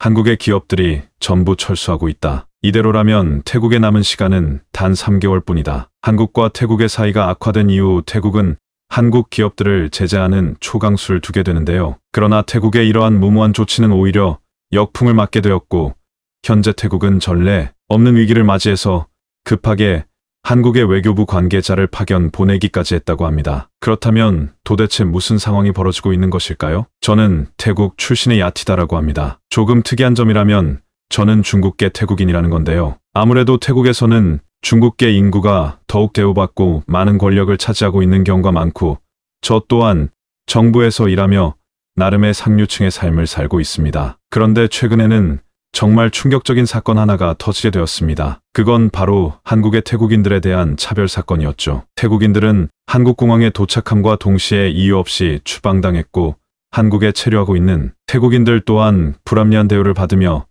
한국의 기업들이 전부 철수하고 있다. 이대로라면 태국에 남은 시간은 단 3개월 뿐이다. 한국과 태국의 사이가 악화된 이후 태국은 한국 기업들을 제재하는 초강수를 두게 되는데요. 그러나 태국의 이러한 무모한 조치는 오히려 역풍을 맞게 되었고 현재 태국은 전례 없는 위기를 맞이해서 급하게 한국의 외교부 관계자를 파견 보내기까지 했다고 합니다. 그렇다면 도대체 무슨 상황이 벌어지고 있는 것일까요? 저는 태국 출신의 야티다라고 합니다. 조금 특이한 점이라면 저는 중국계 태국인이라는 건데요. 아무래도 태국에서는 중국계 인구가 더욱 대우받고 많은 권력을 차지하고 있는 경우가 많고 저 또한 정부에서 일하며 나름의 상류층의 삶을 살고 있습니다. 그런데 최근에는 정말 충격적인 사건 하나가 터지게 되었습니다. 그건 바로 한국의 태국인들에 대한 차별 사건이었죠. 태국인들은 한국공항에 도착함과 동시에 이유 없이 추방당했고 한국에 체류하고 있는 태국인들 또한 불합리한 대우를 받으며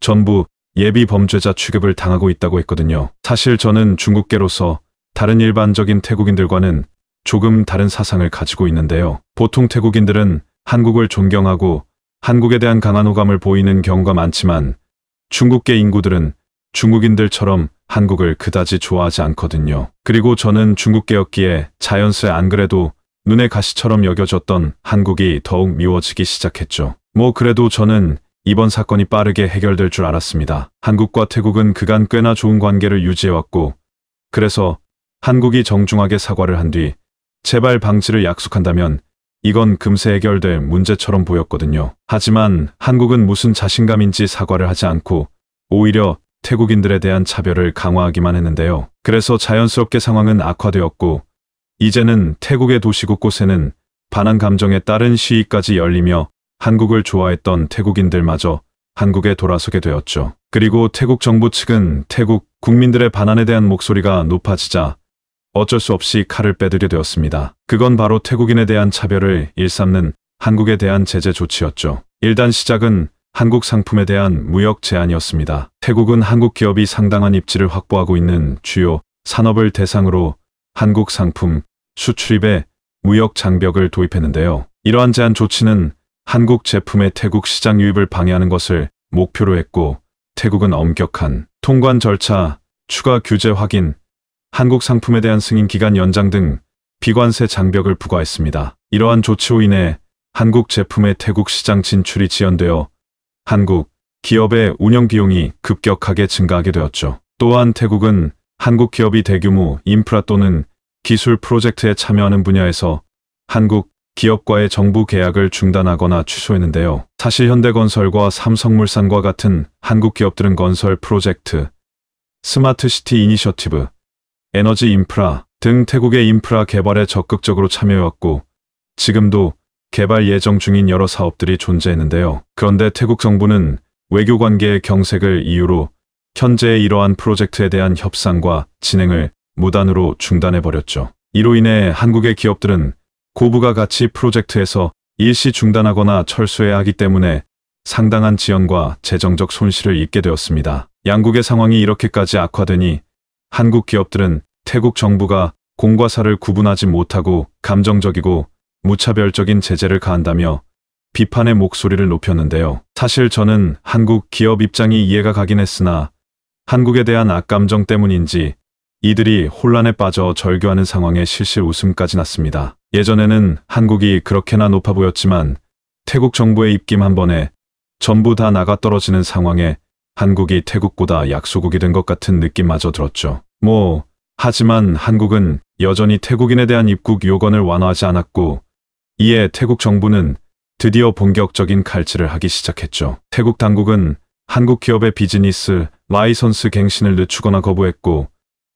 전부 예비 범죄자 취급을 당하고 있다고 했거든요. 사실 저는 중국계로서 다른 일반적인 태국인들과는 조금 다른 사상을 가지고 있는데요. 보통 태국인들은 한국을 존경하고 한국에 대한 강한 호감을 보이는 경우가 많지만 중국계 인구들은 중국인들처럼 한국을 그다지 좋아하지 않거든요. 그리고 저는 중국계였기에 자연스레 안 그래도 눈에 가시처럼 여겨졌던 한국이 더욱 미워지기 시작했죠. 뭐 그래도 저는 이번 사건이 빠르게 해결될 줄 알았습니다. 한국과 태국은 그간 꽤나 좋은 관계를 유지해왔고 그래서 한국이 정중하게 사과를 한 뒤 재발 방지를 약속한다면 이건 금세 해결될 문제처럼 보였거든요. 하지만 한국은 무슨 자신감인지 사과를 하지 않고 오히려 태국인들에 대한 차별을 강화하기만 했는데요. 그래서 자연스럽게 상황은 악화되었고 이제는 태국의 도시 곳곳에는 반한 감정에 따른 시위까지 열리며 한국을 좋아했던 태국인들마저 한국에 돌아서게 되었죠. 그리고 태국 정부 측은 태국 국민들의 반한에 대한 목소리가 높아지자 어쩔 수 없이 칼을 빼들게 되었습니다. 그건 바로 태국인에 대한 차별을 일삼는 한국에 대한 제재 조치였죠. 일단 시작은 한국 상품에 대한 무역 제한이었습니다. 태국은 한국 기업이 상당한 입지를 확보하고 있는 주요 산업을 대상으로 한국 상품 수출입에 무역 장벽을 도입했는데요. 이러한 제한 조치는 한국 제품의 태국 시장 유입을 방해하는 것을 목표로 했고 태국은 엄격한 통관 절차, 추가 규제 확인, 한국 상품에 대한 승인 기간 연장 등 비관세 장벽을 부과했습니다. 이러한 조치로 인해 한국 제품의 태국 시장 진출이 지연되어 한국 기업의 운영 비용이 급격하게 증가하게 되었죠. 또한 태국은 한국 기업이 대규모 인프라 또는 기술 프로젝트에 참여하는 분야에서 한국 기업과의 정부 계약을 중단하거나 취소했는데요. 사실 현대건설과 삼성물산과 같은 한국 기업들은 건설 프로젝트, 스마트시티 이니셔티브, 에너지 인프라 등 태국의 인프라 개발에 적극적으로 참여해왔고 지금도 개발 예정 중인 여러 사업들이 존재했는데요. 그런데 태국 정부는 외교 관계의 경색을 이유로 현재의 이러한 프로젝트에 대한 협상과 진행을 무단으로 중단해버렸죠. 이로 인해 한국의 기업들은 고부가 가치 프로젝트에서 일시 중단하거나 철수해야 하기 때문에 상당한 지연과 재정적 손실을 입게 되었습니다. 양국의 상황이 이렇게까지 악화되니 한국 기업들은 태국 정부가 공과사를 구분하지 못하고 감정적이고 무차별적인 제재를 가한다며 비판의 목소리를 높였는데요. 사실 저는 한국 기업 입장이 이해가 가긴 했으나 한국에 대한 악감정 때문인지 이들이 혼란에 빠져 절교하는 상황에 실실 웃음까지 났습니다. 예전에는 한국이 그렇게나 높아 보였지만 태국 정부의 입김 한 번에 전부 다 나가 떨어지는 상황에 한국이 태국보다 약소국이 된 것 같은 느낌마저 들었죠. 뭐, 하지만 한국은 여전히 태국인에 대한 입국 요건을 완화하지 않았고, 이에 태국 정부는 드디어 본격적인 갈치를 하기 시작했죠. 태국 당국은 한국 기업의 비즈니스 라이선스 갱신을 늦추거나 거부했고,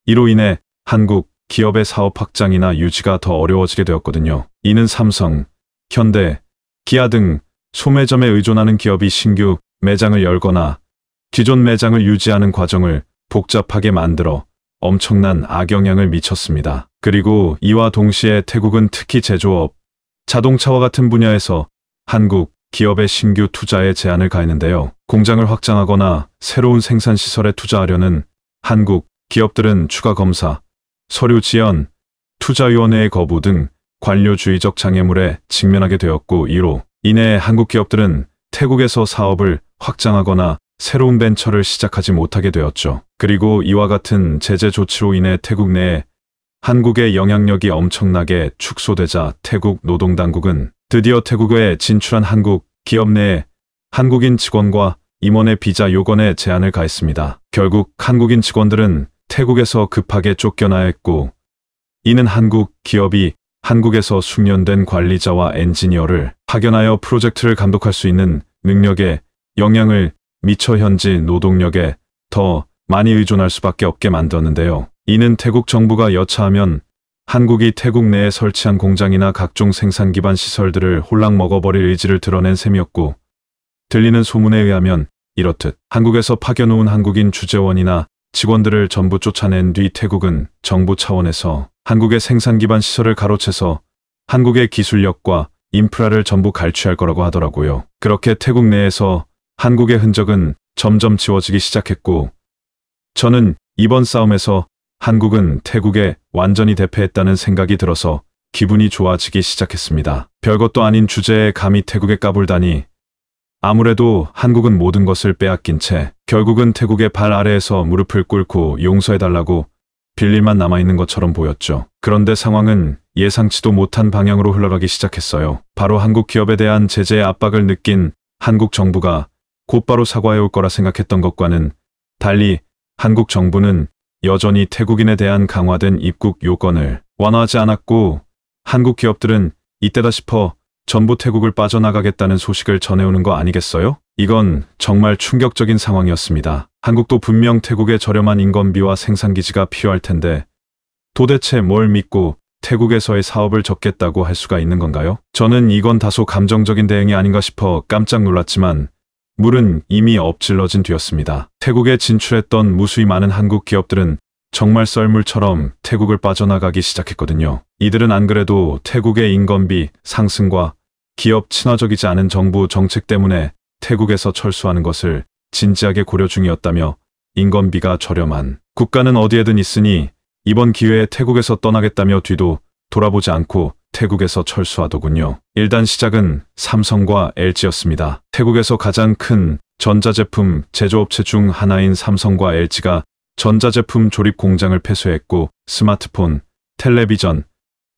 이로 인해 한국 기업의 사업 확장이나 유지가 더 어려워지게 되었거든요. 이는 삼성, 현대, 기아 등 소매점에 의존하는 기업이 신규 매장을 열거나 기존 매장을 유지하는 과정을 복잡하게 만들어 엄청난 악영향을 미쳤습니다. 그리고 이와 동시에 태국은 특히 제조업, 자동차와 같은 분야에서 한국 기업의 신규 투자에 제한을 가했는데요. 공장을 확장하거나 새로운 생산시설에 투자하려는 한국 기업들은 추가 검사, 서류 지연, 투자위원회의 거부 등 관료주의적 장애물에 직면하게 되었고 이로 인해 한국 기업들은 태국에서 사업을 확장하거나 새로운 벤처를 시작하지 못하게 되었죠. 그리고 이와 같은 제재 조치로 인해 태국 내에 한국의 영향력이 엄청나게 축소되자 태국 노동당국은 드디어 태국에 진출한 한국 기업 내에 한국인 직원과 임원의 비자 요건에 제한을 가했습니다. 결국 한국인 직원들은 태국에서 급하게 쫓겨나야 했고 이는 한국 기업이 한국에서 숙련된 관리자와 엔지니어를 파견하여 프로젝트를 감독할 수 있는 능력에 영향을 미처 현지 노동력에 더 많이 의존할 수밖에 없게 만드는데요. 이는 태국 정부가 여차하면 한국이 태국 내에 설치한 공장이나 각종 생산 기반 시설들을 홀랑 먹어버릴 의지를 드러낸 셈이었고 들리는 소문에 의하면 이렇듯 한국에서 파견놓은 한국인 주재원이나 직원들을 전부 쫓아낸 뒤 태국은 정부 차원에서 한국의 생산 기반 시설을 가로채서 한국의 기술력과 인프라를 전부 갈취할 거라고 하더라고요. 그렇게 태국 내에서 한국의 흔적은 점점 지워지기 시작했고 저는 이번 싸움에서 한국은 태국에 완전히 대패했다는 생각이 들어서 기분이 좋아지기 시작했습니다. 별것도 아닌 주제에 감히 태국에 까불다니 아무래도 한국은 모든 것을 빼앗긴 채 결국은 태국의 발 아래에서 무릎을 꿇고 용서해달라고 빌릴만 남아있는 것처럼 보였죠. 그런데 상황은 예상치도 못한 방향으로 흘러가기 시작했어요. 바로 한국 기업에 대한 제재의 압박을 느낀 한국 정부가 곧바로 사과해 올 거라 생각했던 것과는 달리 한국 정부는 여전히 태국인에 대한 강화된 입국 요건을 완화하지 않았고 한국 기업들은 이때다 싶어 전부 태국을 빠져나가겠다는 소식을 전해오는 거 아니겠어요? 이건 정말 충격적인 상황이었습니다. 한국도 분명 태국의 저렴한 인건비와 생산기지가 필요할 텐데 도대체 뭘 믿고 태국에서의 사업을 접겠다고 할 수가 있는 건가요? 저는 이건 다소 감정적인 대응이 아닌가 싶어 깜짝 놀랐지만 물은 이미 엎질러진 뒤였습니다. 태국에 진출했던 무수히 많은 한국 기업들은 정말 썰물처럼 태국을 빠져나가기 시작했거든요. 이들은 안 그래도 태국의 인건비 상승과 기업 친화적이지 않은 정부 정책 때문에 태국에서 철수하는 것을 진지하게 고려 중이었다며 인건비가 저렴한 국가는 어디에든 있으니 이번 기회에 태국에서 떠나겠다며 뒤도 돌아보지 않고 태국에서 철수하더군요. 일단 시작은 삼성과 LG였습니다. 태국에서 가장 큰 전자제품 제조업체 중 하나인 삼성과 LG가 전자제품 조립 공장을 폐쇄했고 스마트폰, 텔레비전,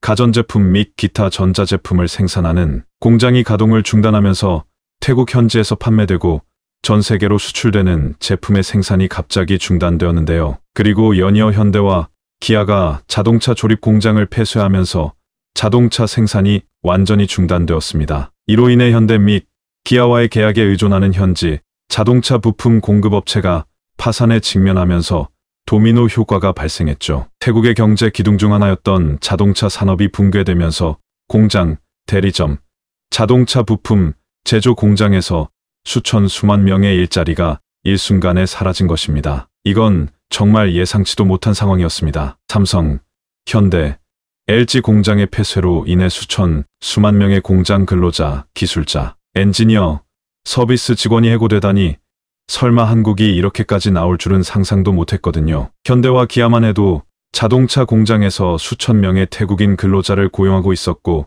가전제품 및 기타 전자제품을 생산하는 공장이 가동을 중단하면서 태국 현지에서 판매되고 전 세계로 수출되는 제품의 생산이 갑자기 중단되었는데요. 그리고 연이어 현대와 기아가 자동차 조립 공장을 폐쇄하면서 자동차 생산이 완전히 중단되었습니다. 이로 인해 현대 및 기아와의 계약에 의존하는 현지 자동차 부품 공급업체가 파산에 직면하면서 도미노 효과가 발생했죠. 태국의 경제 기둥 중 하나였던 자동차 산업이 붕괴되면서 공장, 대리점, 자동차 부품, 제조 공장에서 수천 수만 명의 일자리가 일순간에 사라진 것입니다. 이건 정말 예상치도 못한 상황이었습니다. 삼성, 현대, LG 공장의 폐쇄로 인해 수천, 수만 명의 공장 근로자, 기술자, 엔지니어, 서비스 직원이 해고되다니 설마 한국이 이렇게까지 나올 줄은 상상도 못했거든요. 현대와 기아만 해도 자동차 공장에서 수천 명의 태국인 근로자를 고용하고 있었고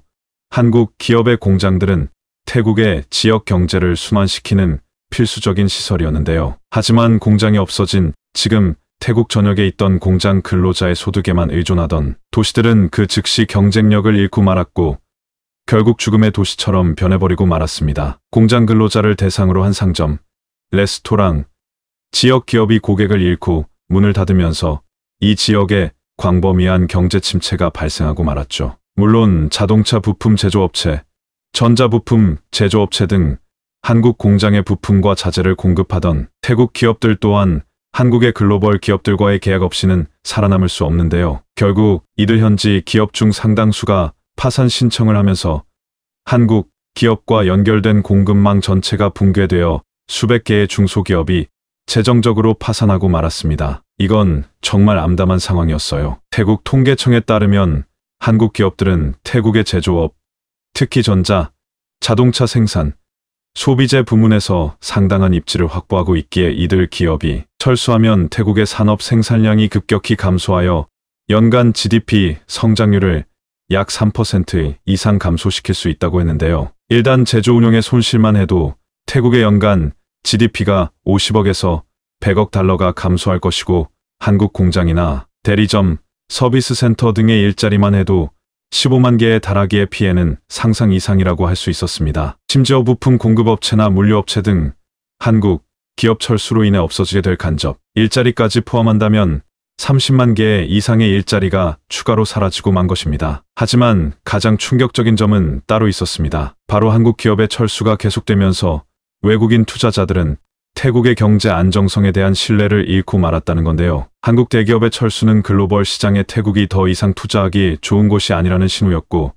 한국 기업의 공장들은 태국의 지역 경제를 순환시키는 필수적인 시설이었는데요. 하지만 공장이 없어진 지금 태국 전역에 있던 공장 근로자의 소득에만 의존하던 도시들은 그 즉시 경쟁력을 잃고 말았고 결국 죽음의 도시처럼 변해버리고 말았습니다. 공장 근로자를 대상으로 한 상점, 레스토랑, 지역 기업이 고객을 잃고 문을 닫으면서 이 지역에 광범위한 경제 침체가 발생하고 말았죠. 물론 자동차 부품 제조업체, 전자부품 제조업체 등 한국 공장의 부품과 자재를 공급하던 태국 기업들 또한 한국의 글로벌 기업들과의 계약 없이는 살아남을 수 없는데요. 결국 이들 현지 기업 중 상당수가 파산 신청을 하면서 한국 기업과 연결된 공급망 전체가 붕괴되어 수백 개의 중소기업이 재정적으로 파산하고 말았습니다. 이건 정말 암담한 상황이었어요. 태국 통계청에 따르면 한국 기업들은 태국의 제조업, 특히 전자, 자동차 생산, 소비재 부문에서 상당한 입지를 확보하고 있기에 이들 기업이 철수하면 태국의 산업 생산량이 급격히 감소하여 연간 GDP 성장률을 약 3% 이상 감소시킬 수 있다고 했는데요. 일단 제조 운용의 손실만 해도 태국의 연간 GDP가 50억에서 100억 달러가 감소할 것이고 한국 공장이나 대리점, 서비스 센터 등의 일자리만 해도 15만 개의 다라기의 피해는 상상 이상이라고 할 수 있었습니다. 심지어 부품 공급업체나 물류업체 등 한국, 기업 철수로 인해 없어지게 될 간접, 일자리까지 포함한다면 30만 개 이상의 일자리가 추가로 사라지고 만 것입니다. 하지만 가장 충격적인 점은 따로 있었습니다. 바로 한국 기업의 철수가 계속되면서 외국인 투자자들은 태국의 경제 안정성에 대한 신뢰를 잃고 말았다는 건데요. 한국 대기업의 철수는 글로벌 시장에 태국이 더 이상 투자하기 좋은 곳이 아니라는 신호였고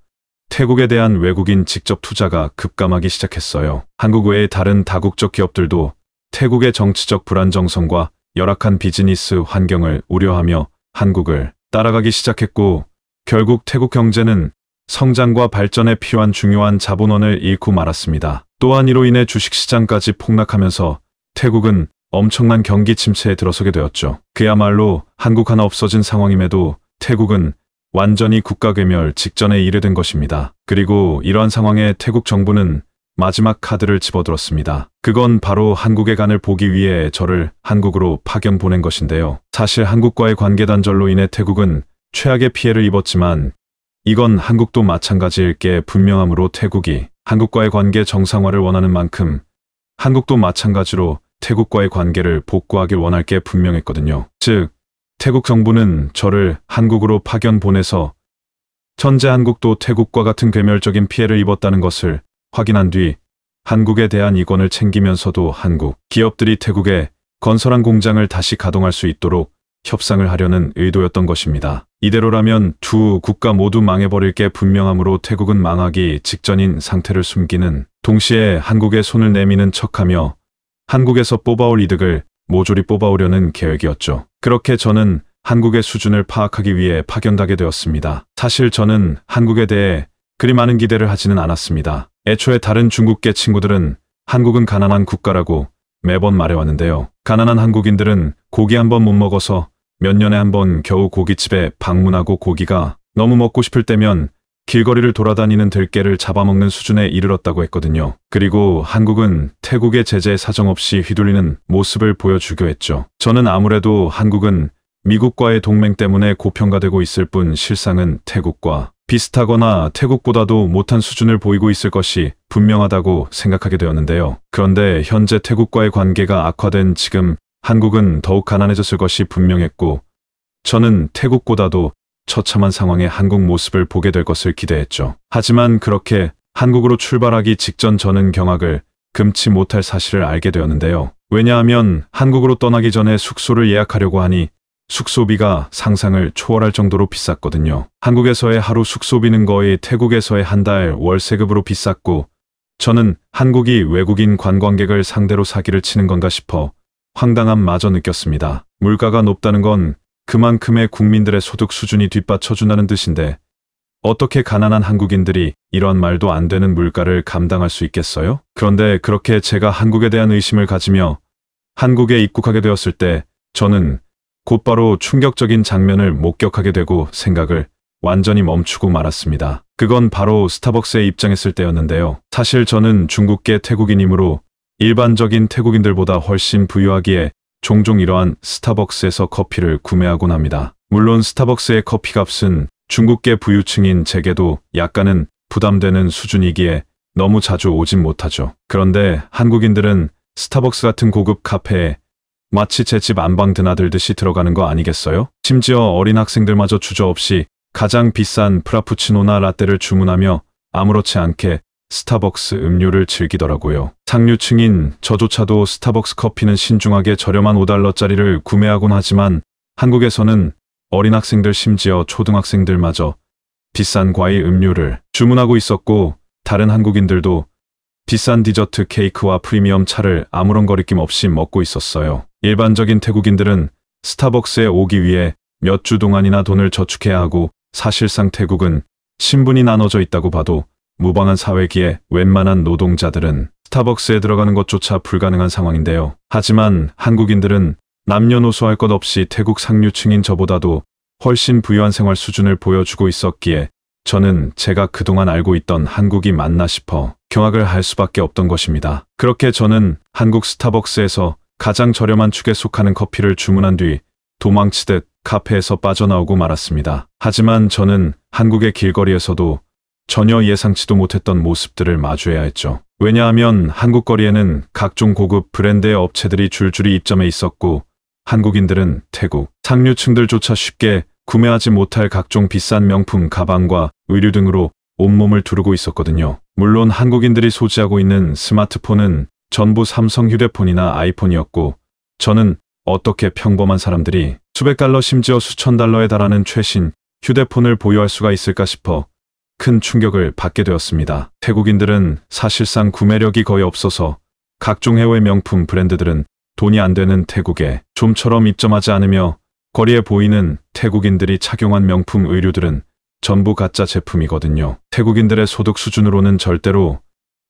태국에 대한 외국인 직접 투자가 급감하기 시작했어요. 한국 외의 다른 다국적 기업들도 태국의 정치적 불안정성과 열악한 비즈니스 환경을 우려하며 한국을 따라가기 시작했고 결국 태국 경제는 성장과 발전에 필요한 중요한 자본원을 잃고 말았습니다. 또한 이로 인해 주식시장까지 폭락하면서 태국은 엄청난 경기 침체에 들어서게 되었죠. 그야말로 한국 하나 없어진 상황임에도 태국은 완전히 국가 괴멸 직전에 이르된 것입니다. 그리고 이러한 상황에 태국 정부는 마지막 카드를 집어들었습니다. 그건 바로 한국의 간을 보기 위해 저를 한국으로 파견 보낸 것인데요. 사실 한국과의 관계 단절로 인해 태국은 최악의 피해를 입었지만 이건 한국도 마찬가지일 게 분명하므로 태국이 한국과의 관계 정상화를 원하는 만큼 한국도 마찬가지로 태국과의 관계를 복구하길 원할 게 분명했거든요. 즉, 태국 정부는 저를 한국으로 파견 보내서 천재 한국도 태국과 같은 괴멸적인 피해를 입었다는 것을 확인한 뒤 한국에 대한 이권을 챙기면서도 한국 기업들이 태국에 건설한 공장을 다시 가동할 수 있도록 협상을 하려는 의도였던 것입니다. 이대로라면 두 국가 모두 망해버릴 게 분명하므로 태국은 망하기 직전인 상태를 숨기는 동시에 한국에 손을 내미는 척하며 한국에서 뽑아올 이득을 모조리 뽑아오려는 계획이었죠. 그렇게 저는 한국의 수준을 파악하기 위해 파견가게 되었습니다. 사실 저는 한국에 대해 그리 많은 기대를 하지는 않았습니다. 애초에 다른 중국계 친구들은 한국은 가난한 국가라고 매번 말해왔는데요. 가난한 한국인들은 고기 한번 못 먹어서 몇 년에 한 번 겨우 고깃집에 방문하고 고기가 너무 먹고 싶을 때면 길거리를 돌아다니는 들깨를 잡아먹는 수준에 이르렀다고 했거든요. 그리고 한국은 태국의 제재 사정 없이 휘둘리는 모습을 보여주기로 했죠. 저는 아무래도 한국은 미국과의 동맹 때문에 고평가되고 있을 뿐 실상은 태국과 비슷하거나 태국보다도 못한 수준을 보이고 있을 것이 분명하다고 생각하게 되었는데요. 그런데 현재 태국과의 관계가 악화된 지금 한국은 더욱 가난해졌을 것이 분명했고 저는 태국보다도 처참한 상황의 한국 모습을 보게 될 것을 기대했죠. 하지만 그렇게 한국으로 출발하기 직전 저는 경악을 금치 못할 사실을 알게 되었는데요. 왜냐하면 한국으로 떠나기 전에 숙소를 예약하려고 하니 숙소비가 상상을 초월할 정도로 비쌌거든요. 한국에서의 하루 숙소비는 거의 태국에서의 한 달 월세급으로 비쌌고 저는 한국이 외국인 관광객을 상대로 사기를 치는 건가 싶어 황당함마저 느꼈습니다. 물가가 높다는 건 그만큼의 국민들의 소득 수준이 뒷받쳐준다는 뜻인데 어떻게 가난한 한국인들이 이런 말도 안 되는 물가를 감당할 수 있겠어요? 그런데 그렇게 제가 한국에 대한 의심을 가지며 한국에 입국하게 되었을 때 저는 곧바로 충격적인 장면을 목격하게 되고 생각을 완전히 멈추고 말았습니다. 그건 바로 스타벅스에 입장했을 때였는데요. 사실 저는 중국계 태국인이므로 일반적인 태국인들보다 훨씬 부유하기에 종종 이러한 스타벅스에서 커피를 구매하곤 합니다. 물론 스타벅스의 커피값은 중국계 부유층인 제게도 약간은 부담되는 수준이기에 너무 자주 오진 못하죠. 그런데 한국인들은 스타벅스 같은 고급 카페에 마치 제 집 안방 드나들듯이 들어가는 거 아니겠어요? 심지어 어린 학생들마저 주저없이 가장 비싼 프라푸치노나 라떼를 주문하며 아무렇지 않게 스타벅스 음료를 즐기더라고요. 상류층인 저조차도 스타벅스 커피는 신중하게 저렴한 5달러짜리를 구매하곤 하지만 한국에서는 어린 학생들 심지어 초등학생들마저 비싼 과일 음료를 주문하고 있었고 다른 한국인들도 비싼 디저트 케이크와 프리미엄 차를 아무런 거리낌 없이 먹고 있었어요. 일반적인 태국인들은 스타벅스에 오기 위해 몇 주 동안이나 돈을 저축해야 하고 사실상 태국은 신분이 나눠져 있다고 봐도 무방한 사회기에 웬만한 노동자들은 스타벅스에 들어가는 것조차 불가능한 상황인데요. 하지만 한국인들은 남녀노소 할 것 없이 태국 상류층인 저보다도 훨씬 부유한 생활 수준을 보여주고 있었기에 저는 제가 그동안 알고 있던 한국이 맞나 싶어 경악을 할 수밖에 없던 것입니다. 그렇게 저는 한국 스타벅스에서 가장 저렴한 축에 속하는 커피를 주문한 뒤 도망치듯 카페에서 빠져나오고 말았습니다. 하지만 저는 한국의 길거리에서도 전혀 예상치도 못했던 모습들을 마주해야 했죠. 왜냐하면 한국 거리에는 각종 고급 브랜드의 업체들이 줄줄이 입점해 있었고 한국인들은 태국, 상류층들조차 쉽게 구매하지 못할 각종 비싼 명품 가방과 의류 등으로 온몸을 두르고 있었거든요. 물론 한국인들이 소지하고 있는 스마트폰은 전부 삼성 휴대폰이나 아이폰이었고 저는 어떻게 평범한 사람들이 수백 달러 심지어 수천 달러에 달하는 최신 휴대폰을 보유할 수가 있을까 싶어 큰 충격을 받게 되었습니다. 태국인들은 사실상 구매력이 거의 없어서 각종 해외 명품 브랜드들은 돈이 안 되는 태국에 좀처럼 입점하지 않으며 거리에 보이는 태국인들이 착용한 명품 의류들은 전부 가짜 제품이거든요. 태국인들의 소득 수준으로는 절대로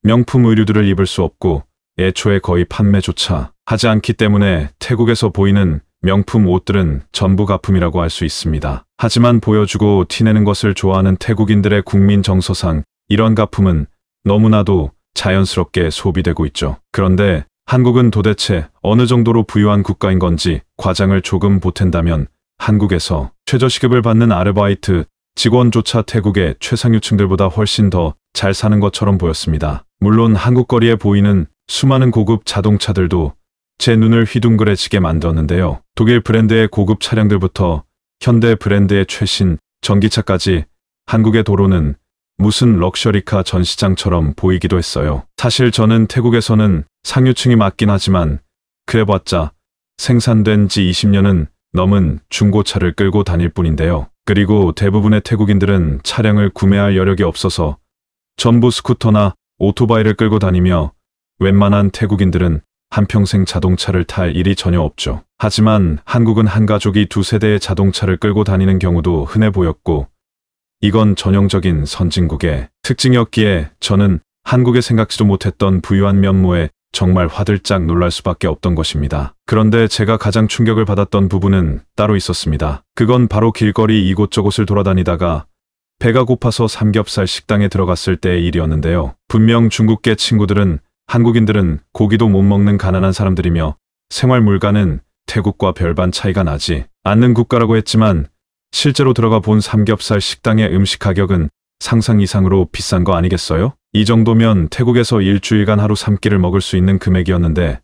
명품 의류들을 입을 수 없고 애초에 거의 판매조차 하지 않기 때문에 태국에서 보이는 명품 옷들은 전부 가품이라고 할 수 있습니다. 하지만 보여주고 티내는 것을 좋아하는 태국인들의 국민 정서상 이런 가품은 너무나도 자연스럽게 소비되고 있죠. 그런데 한국은 도대체 어느 정도로 부유한 국가인 건지 과장을 조금 보탠다면 한국에서 최저시급을 받는 아르바이트 직원조차 태국의 최상류층들보다 훨씬 더 잘 사는 것처럼 보였습니다. 물론 한국 거리에 보이는 수많은 고급 자동차들도 제 눈을 휘둥그레지게 만들었는데요. 독일 브랜드의 고급 차량들부터 현대 브랜드의 최신 전기차까지 한국의 도로는 무슨 럭셔리카 전시장처럼 보이기도 했어요. 사실 저는 태국에서는 상류층이 맞긴 하지만 그래봤자 생산된 지 20년은 넘은 중고차를 끌고 다닐 뿐인데요. 그리고 대부분의 태국인들은 차량을 구매할 여력이 없어서 전부 스쿠터나 오토바이를 끌고 다니며 웬만한 태국인들은 한평생 자동차를 탈 일이 전혀 없죠. 하지만 한국은 한 가족이 두 세대의 자동차를 끌고 다니는 경우도 흔해 보였고 이건 전형적인 선진국의 특징이었기에 저는 한국에 생각지도 못했던 부유한 면모에 정말 화들짝 놀랄 수밖에 없던 것입니다. 그런데 제가 가장 충격을 받았던 부분은 따로 있었습니다. 그건 바로 길거리 이곳저곳을 돌아다니다가 배가 고파서 삼겹살 식당에 들어갔을 때의 일이었는데요. 분명 중국계 친구들은 한국인들은 고기도 못 먹는 가난한 사람들이며 생활 물가는 태국과 별반 차이가 나지 않는 국가라고 했지만 실제로 들어가 본 삼겹살 식당의 음식 가격은 상상 이상으로 비싼 거 아니겠어요? 이 정도면 태국에서 일주일간 하루 3끼를 먹을 수 있는 금액이었는데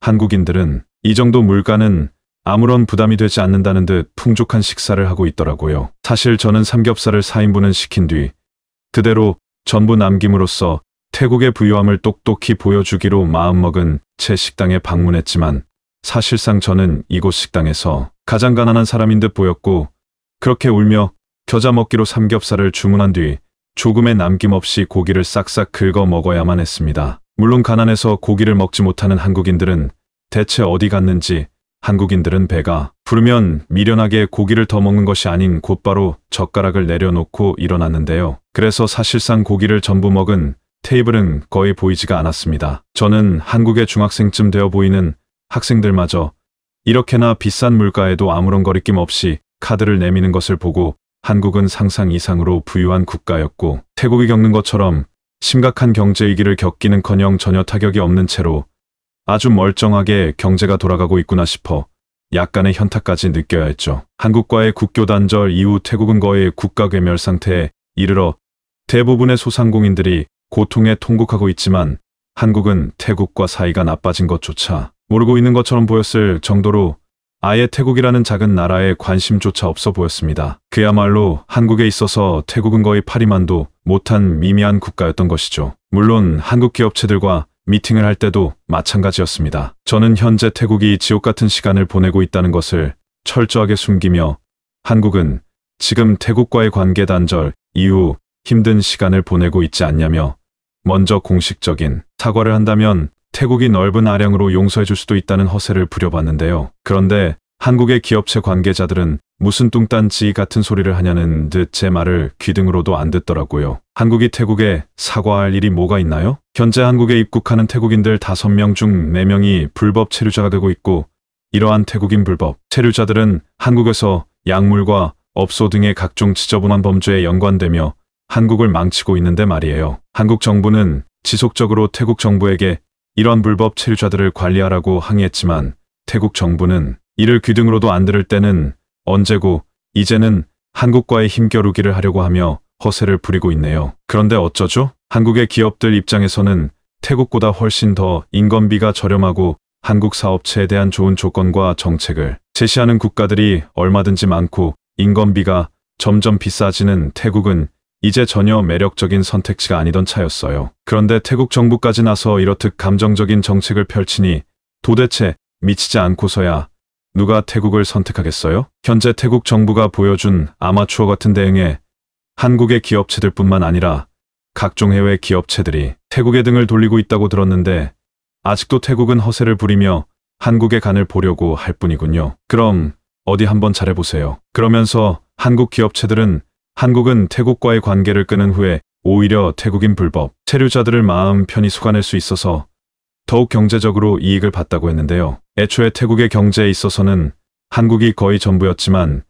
한국인들은 이 정도 물가는 아무런 부담이 되지 않는다는 듯 풍족한 식사를 하고 있더라고요. 사실 저는 삼겹살을 4인분은 시킨 뒤 그대로 전부 남김으로써 태국의 부유함을 똑똑히 보여주기로 마음먹은 제 식당에 방문했지만 사실상 저는 이곳 식당에서 가장 가난한 사람인 듯 보였고 그렇게 울며 겨자 먹기로 삼겹살을 주문한 뒤 조금의 남김없이 고기를 싹싹 긁어 먹어야만 했습니다. 물론 가난해서 고기를 먹지 못하는 한국인들은 대체 어디 갔는지 한국인들은 배가 부르면 미련하게 고기를 더 먹는 것이 아닌 곧바로 젓가락을 내려놓고 일어났는데요. 그래서 사실상 고기를 전부 먹은 테이블은 거의 보이지가 않았습니다. 저는 한국의 중학생쯤 되어 보이는 학생들마저 이렇게나 비싼 물가에도 아무런 거리낌 없이 카드를 내미는 것을 보고 한국은 상상 이상으로 부유한 국가였고 태국이 겪는 것처럼 심각한 경제 위기를 겪기는커녕 전혀 타격이 없는 채로 아주 멀쩡하게 경제가 돌아가고 있구나 싶어 약간의 현타까지 느껴야 했죠. 한국과의 국교 단절 이후 태국은 거의 국가 괴멸 상태에 이르러 대부분의 소상공인들이 고통에 통곡하고 있지만 한국은 태국과 사이가 나빠진 것조차 모르고 있는 것처럼 보였을 정도로 아예 태국이라는 작은 나라에 관심조차 없어 보였습니다. 그야말로 한국에 있어서 태국은 거의 파리만도 못한 미미한 국가였던 것이죠. 물론 한국 기업체들과 미팅을 할 때도 마찬가지였습니다. 저는 현재 태국이 지옥 같은 시간을 보내고 있다는 것을 철저하게 숨기며 한국은 지금 태국과의 관계 단절 이후 힘든 시간을 보내고 있지 않냐며 먼저 공식적인 사과를 한다면 태국이 넓은 아량으로 용서해 줄 수도 있다는 허세를 부려봤는데요. 그런데 한국의 기업체 관계자들은 무슨 뚱딴지 같은 소리를 하냐는 듯 제 말을 귀등으로도 안 듣더라고요. 한국이 태국에 사과할 일이 뭐가 있나요? 현재 한국에 입국하는 태국인들 5명 중 4명이 불법 체류자가 되고 있고 이러한 태국인 불법 체류자들은 한국에서 약물과 업소 등의 각종 지저분한 범죄에 연관되며 한국을 망치고 있는데 말이에요. 한국 정부는 지속적으로 태국 정부에게 이런 불법 체류자들을 관리하라고 항의했지만 태국 정부는 이를 귀등으로도 안 들을 때는 언제고 이제는 한국과의 힘겨루기를 하려고 하며 허세를 부리고 있네요. 그런데 어쩌죠? 한국의 기업들 입장에서는 태국보다 훨씬 더 인건비가 저렴하고 한국 사업체에 대한 좋은 조건과 정책을 제시하는 국가들이 얼마든지 많고 인건비가 점점 비싸지는 태국은 이제 전혀 매력적인 선택지가 아니던 차였어요. 그런데 태국 정부까지 나서 이렇듯 감정적인 정책을 펼치니 도대체 미치지 않고서야 누가 태국을 선택하겠어요? 현재 태국 정부가 보여준 아마추어 같은 대응에 한국의 기업체들 뿐만 아니라 각종 해외 기업체들이 태국의 등을 돌리고 있다고 들었는데 아직도 태국은 허세를 부리며 한국의 간을 보려고 할 뿐이군요. 그럼 어디 한번 잘해보세요. 그러면서 한국 기업체들은 한국은 태국과의 관계를 끊은 후에 오히려 태국인 불법 체류자들을 마음 편히 속아낼 수 있어서 더욱 경제적으로 이익을 봤다고 했는데요. 애초에 태국의 경제에 있어서는 한국이 거의 전부였지만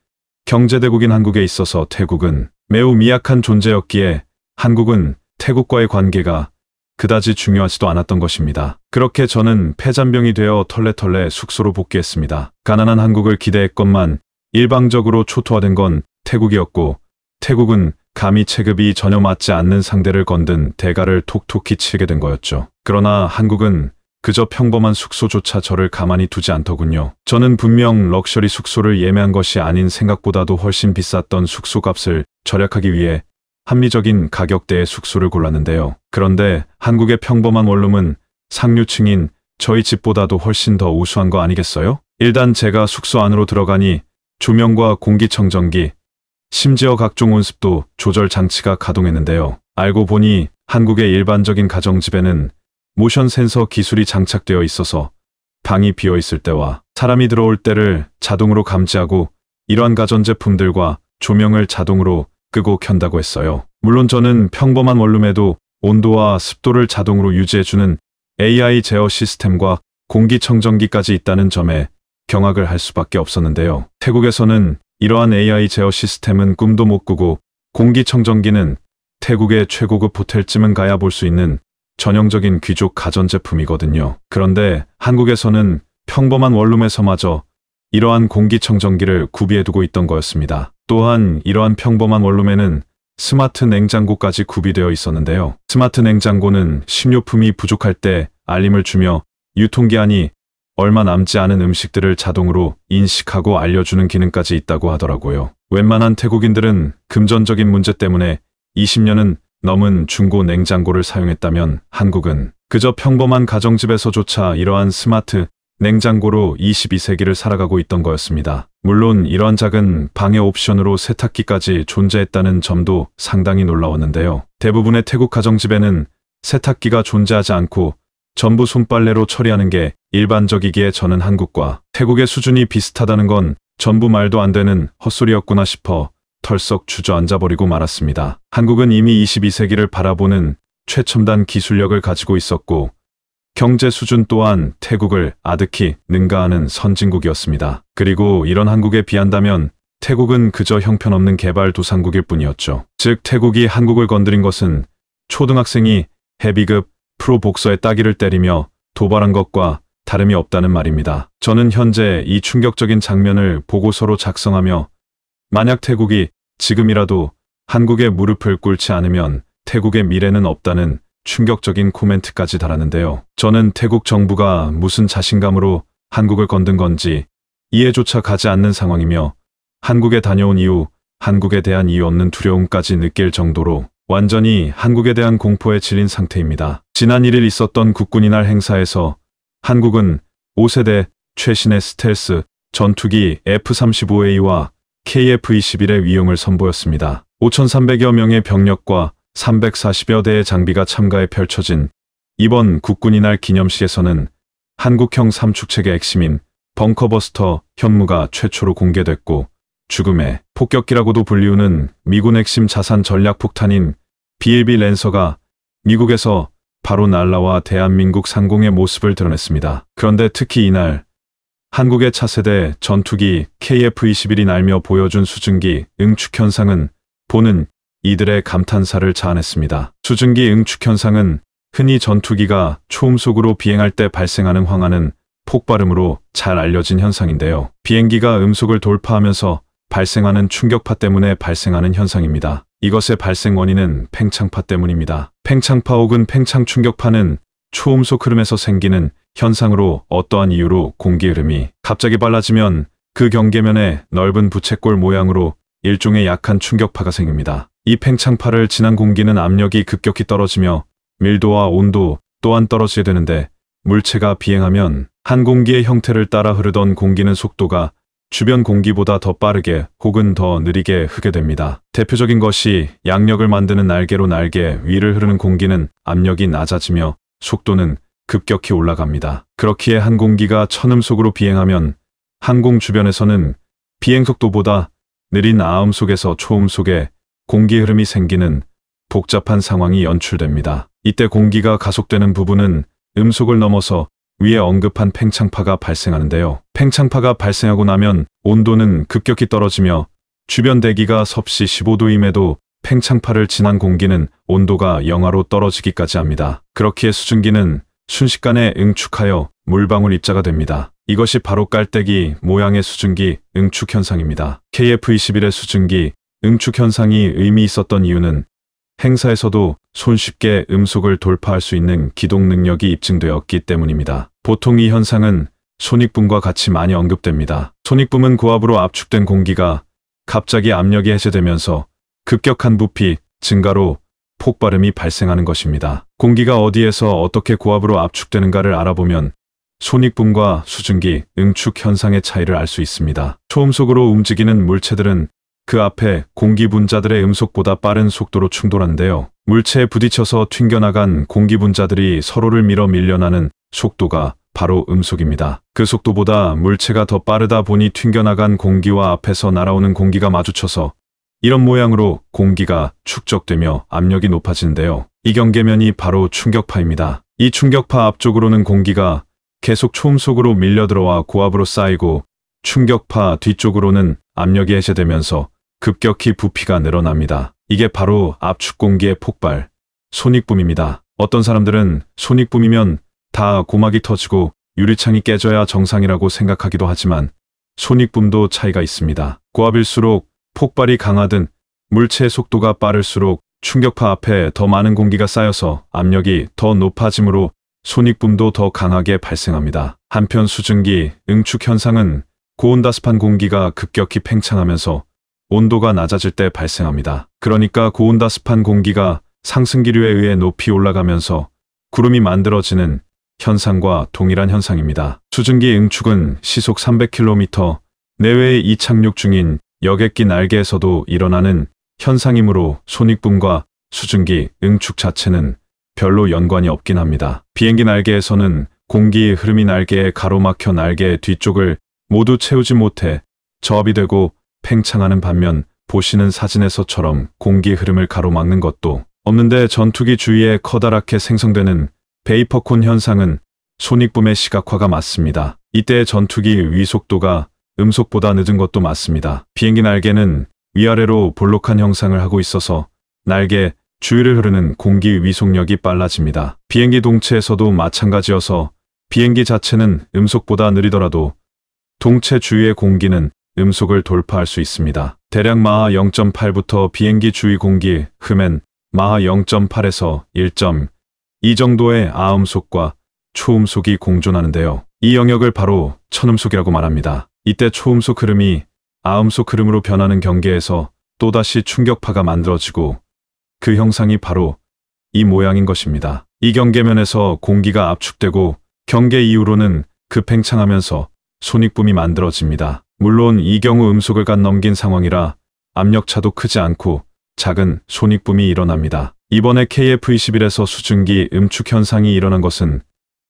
경제대국인 한국에 있어서 태국은 매우 미약한 존재였기에 한국은 태국과의 관계가 그다지 중요하지도 않았던 것입니다. 그렇게 저는 폐잔병이 되어 털레털레 숙소로 복귀했습니다. 가난한 한국을 기대했건만 일방적으로 초토화된 건 태국이었고 태국은 감히 체급이 전혀 맞지 않는 상대를 건든 대가를 톡톡히 치게 된 거였죠. 그러나 한국은 그저 평범한 숙소조차 저를 가만히 두지 않더군요. 저는 분명 럭셔리 숙소를 예매한 것이 아닌 생각보다도 훨씬 비쌌던 숙소값을 절약하기 위해 합리적인 가격대의 숙소를 골랐는데요. 그런데 한국의 평범한 원룸은 상류층인 저희 집보다도 훨씬 더 우수한 거 아니겠어요? 일단 제가 숙소 안으로 들어가니 조명과 공기청정기, 심지어 각종 온습도 조절 장치가 가동했는데요. 알고 보니 한국의 일반적인 가정집에는 모션 센서 기술이 장착되어 있어서 방이 비어 있을 때와 사람이 들어올 때를 자동으로 감지하고 이러한 가전제품들과 조명을 자동으로 끄고 켠다고 했어요. 물론 저는 평범한 원룸에도 온도와 습도를 자동으로 유지해주는 AI 제어 시스템과 공기청정기까지 있다는 점에 경악을 할 수밖에 없었는데요. 태국에서는 이러한 AI 제어 시스템은 꿈도 못 꾸고 공기청정기는 태국의 최고급 호텔쯤은 가야 볼 수 있는 전형적인 귀족 가전제품이거든요. 그런데 한국에서는 평범한 원룸에서마저 이러한 공기청정기를 구비해두고 있던 거였습니다. 또한 이러한 평범한 원룸에는 스마트 냉장고까지 구비되어 있었는데요. 스마트 냉장고는 식료품이 부족할 때 알림을 주며 유통기한이 얼마 남지 않은 음식들을 자동으로 인식하고 알려주는 기능까지 있다고 하더라고요. 웬만한 태국인들은 금전적인 문제 때문에 20년은 넘은 중고 냉장고를 사용했다면 한국은 그저 평범한 가정집에서조차 이러한 스마트 냉장고로 22세기를 살아가고 있던 거였습니다. 물론 이러한 작은 방해 옵션으로 세탁기까지 존재했다는 점도 상당히 놀라웠는데요. 대부분의 태국 가정집에는 세탁기가 존재하지 않고 전부 손빨래로 처리하는 게 일반적이기에 저는 한국과 태국의 수준이 비슷하다는 건 전부 말도 안 되는 헛소리였구나 싶어 털썩 주저앉아버리고 말았습니다. 한국은 이미 22세기를 바라보는 최첨단 기술력을 가지고 있었고 경제 수준 또한 태국을 아득히 능가하는 선진국이었습니다. 그리고 이런 한국에 비한다면 태국은 그저 형편없는 개발도상국일 뿐이었죠. 즉 태국이 한국을 건드린 것은 초등학생이 헤비급 프로 복서의 따기를 때리며 도발한 것과 다름이 없다는 말입니다. 저는 현재 이 충격적인 장면을 보고서로 작성하며 만약 태국이 지금이라도 한국의 무릎을 꿇지 않으면 태국의 미래는 없다는 충격적인 코멘트까지 달았는데요. 저는 태국 정부가 무슨 자신감으로 한국을 건든 건지 이해조차 가지 않는 상황이며 한국에 다녀온 이후 한국에 대한 이유 없는 두려움까지 느낄 정도로 완전히 한국에 대한 공포에 질린 상태입니다. 지난 1일 있었던 국군이 날 행사에서 한국은 5세대 최신의 스텔스 전투기 F-35A와 KF-21의 위용을 선보였습니다. 5,300여 명의 병력과 340여 대의 장비가 참가해 펼쳐진 이번 국군이 날 기념식에서는 한국형 삼축체계 핵심인 벙커버스터 현무가 최초로 공개됐고 죽음의 폭격기라고도 불리우는 미군 핵심 자산 전략 폭탄인 BLB 랜서가 미국에서 바로 날라와 대한민국 상공의 모습을 드러냈습니다. 그런데 특히 이날 한국의 차세대 전투기 KF-21이 날며 보여준 수증기 응축 현상은 보는 이들의 감탄사를 자아냈습니다. 수증기 응축 현상은 흔히 전투기가 초음속으로 비행할 때 발생하는 황하는 폭발음으로 잘 알려진 현상인데요. 비행기가 음속을 돌파하면서 발생하는 충격파 때문에 발생하는 현상입니다. 이것의 발생 원인은 팽창파 때문입니다. 팽창파 혹은 팽창 충격파는 초음속 흐름에서 생기는 현상으로 어떠한 이유로 공기 흐름이 갑자기 빨라지면 그 경계면에 넓은 부채꼴 모양으로 일종의 약한 충격파가 생깁니다. 이 팽창파를 지난 공기는 압력이 급격히 떨어지며 밀도와 온도 또한 떨어지게 되는데 물체가 비행하면 한 공기의 형태를 따라 흐르던 공기는 속도가 주변 공기보다 더 빠르게 혹은 더 느리게 흐게 됩니다 대표적인 것이 양력을 만드는 날개로 날개 위를 흐르는 공기는 압력이 낮아지며 속도는 급격히 올라갑니다. 그렇기에 항공기가 천음속으로 비행하면 항공 주변에서는 비행속도보다 느린 아음속에서 초음속에 공기 흐름이 생기는 복잡한 상황이 연출됩니다. 이때 공기가 가속되는 부분은 음속을 넘어서 위에 언급한 팽창파가 발생하는데요. 팽창파가 발생하고 나면 온도는 급격히 떨어지며 주변 대기가 섭씨 15도임에도 팽창파를 지난 공기는 온도가 영하로 떨어지기까지 합니다. 그렇기에 수증기는 순식간에 응축하여 물방울 입자가 됩니다. 이것이 바로 깔때기 모양의 수증기 응축 현상입니다. KF21의 수증기 응축 현상이 의미 있었던 이유는 행사에서도 손쉽게 음속을 돌파할 수 있는 기동 능력이 입증되었기 때문입니다. 보통 이 현상은 손익붐과 같이 많이 언급됩니다. 손익붐은 고압으로 압축된 공기가 갑자기 압력이 해제되면서 급격한 부피, 증가로 폭발음이 발생하는 것입니다. 공기가 어디에서 어떻게 고압으로 압축되는가를 알아보면 손익붐과 수증기, 응축 현상의 차이를 알 수 있습니다. 초음속으로 움직이는 물체들은 그 앞에 공기분자들의 음속보다 빠른 속도로 충돌한데요. 물체에 부딪혀서 튕겨나간 공기분자들이 서로를 밀어 밀려나는 속도가 바로 음속입니다. 그 속도보다 물체가 더 빠르다 보니 튕겨나간 공기와 앞에서 날아오는 공기가 마주쳐서 이런 모양으로 공기가 축적되며 압력이 높아진데요. 이 경계면이 바로 충격파입니다. 이 충격파 앞쪽으로는 공기가 계속 초음속으로 밀려들어와 고압으로 쌓이고 충격파 뒤쪽으로는 압력이 해제되면서 급격히 부피가 늘어납니다. 이게 바로 압축공기의 폭발, 손익붐입니다. 어떤 사람들은 손익붐이면 다 고막이 터지고 유리창이 깨져야 정상이라고 생각하기도 하지만 손익붐도 차이가 있습니다. 고압일수록 폭발이 강하든 물체의 속도가 빠를수록 충격파 앞에 더 많은 공기가 쌓여서 압력이 더 높아지므로 손익붐도 더 강하게 발생합니다. 한편 수증기, 응축 현상은 고온다습한 공기가 급격히 팽창하면서 온도가 낮아질 때 발생합니다. 그러니까 고온다습한 공기가 상승기류에 의해 높이 올라가면서 구름이 만들어지는 현상과 동일한 현상입니다. 수증기 응축은 시속 300km 내외의 이착륙 중인 여객기 날개에서도 일어나는 현상이므로 손익분과 수증기 응축 자체는 별로 연관이 없긴 합니다. 비행기 날개에서는 공기의 흐름이 날개에 가로막혀 날개의 뒤쪽을 모두 채우지 못해 저압이 되고 팽창하는 반면 보시는 사진에서처럼 공기 흐름을 가로막는 것도 없는데 전투기 주위에 커다랗게 생성되는 베이퍼콘 현상은 손익붐의 시각화가 맞습니다. 이때 전투기 위속도가 음속보다 늦은 것도 맞습니다. 비행기 날개는 위아래로 볼록한 형상을 하고 있어서 날개 주위를 흐르는 공기 위속력이 빨라집니다. 비행기 동체에서도 마찬가지여서 비행기 자체는 음속보다 느리더라도 동체 주위의 공기는 음속을 돌파할 수 있습니다. 대략 마하 0.8부터 비행기 주위 공기 흐엔 마하 0.8에서 1.2 정도의 아음속과 초음속이 공존하는데요. 이 영역을 바로 천음속이라고 말합니다. 이때 초음속 흐름이 아음속 흐름으로 변하는 경계에서 또다시 충격파가 만들어지고 그 형상이 바로 이 모양인 것입니다. 이 경계면에서 공기가 압축되고 경계 이후로는 급행창하면서 손익붐이 만들어집니다. 물론 이 경우 음속을 갓 넘긴 상황이라 압력차도 크지 않고 작은 손익붐이 일어납니다. 이번에 KF21에서 수증기 음축 현상이 일어난 것은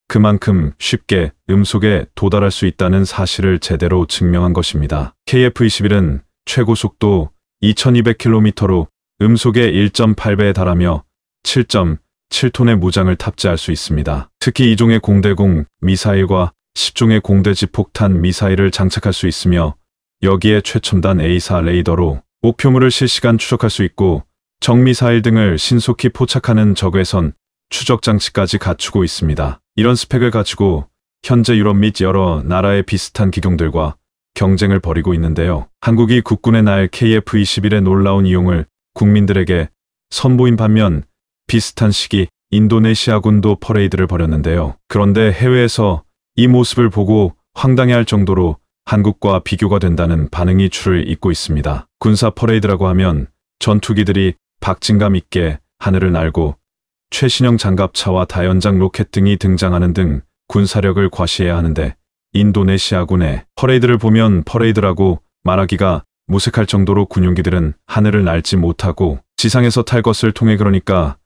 그만큼 쉽게 음속에 도달할 수 있다는 사실을 제대로 증명한 것입니다. KF21은 최고 속도 2200km로 음속의 1.8배에 달하며 7.7톤의 무장을 탑재할 수 있습니다. 특히 이종의 공대공, 미사일과 10종의 공대지 폭탄 미사일을 장착할 수 있으며 여기에 최첨단 A사 레이더로 목표물을 실시간 추적할 수 있고 정미사일 등을 신속히 포착하는 적외선 추적 장치까지 갖추고 있습니다. 이런 스펙을 가지고 현재 유럽 및 여러 나라의 비슷한 기종들과 경쟁을 벌이고 있는데요. 한국이 국군의 날 KF-21의 놀라운 이용을 국민들에게 선보인 반면 비슷한 시기 인도네시아군도 퍼레이드를 벌였는데요. 그런데 해외에서 이 모습을 보고 황당해할 정도로 한국과 비교가 된다는 반응이 줄을 잇고 있습니다. 군사 퍼레이드라고 하면 전투기들이 박진감 있게 하늘을 날고 최신형 장갑차와 다연장 로켓 등이 등장하는 등 군사력을 과시해야 하는데 인도네시아군의 퍼레이드를 보면 퍼레이드라고 말하기가 무색할 정도로 군용기들은 하늘을 날지 못하고 지상에서 탈 것을 통해 그러니까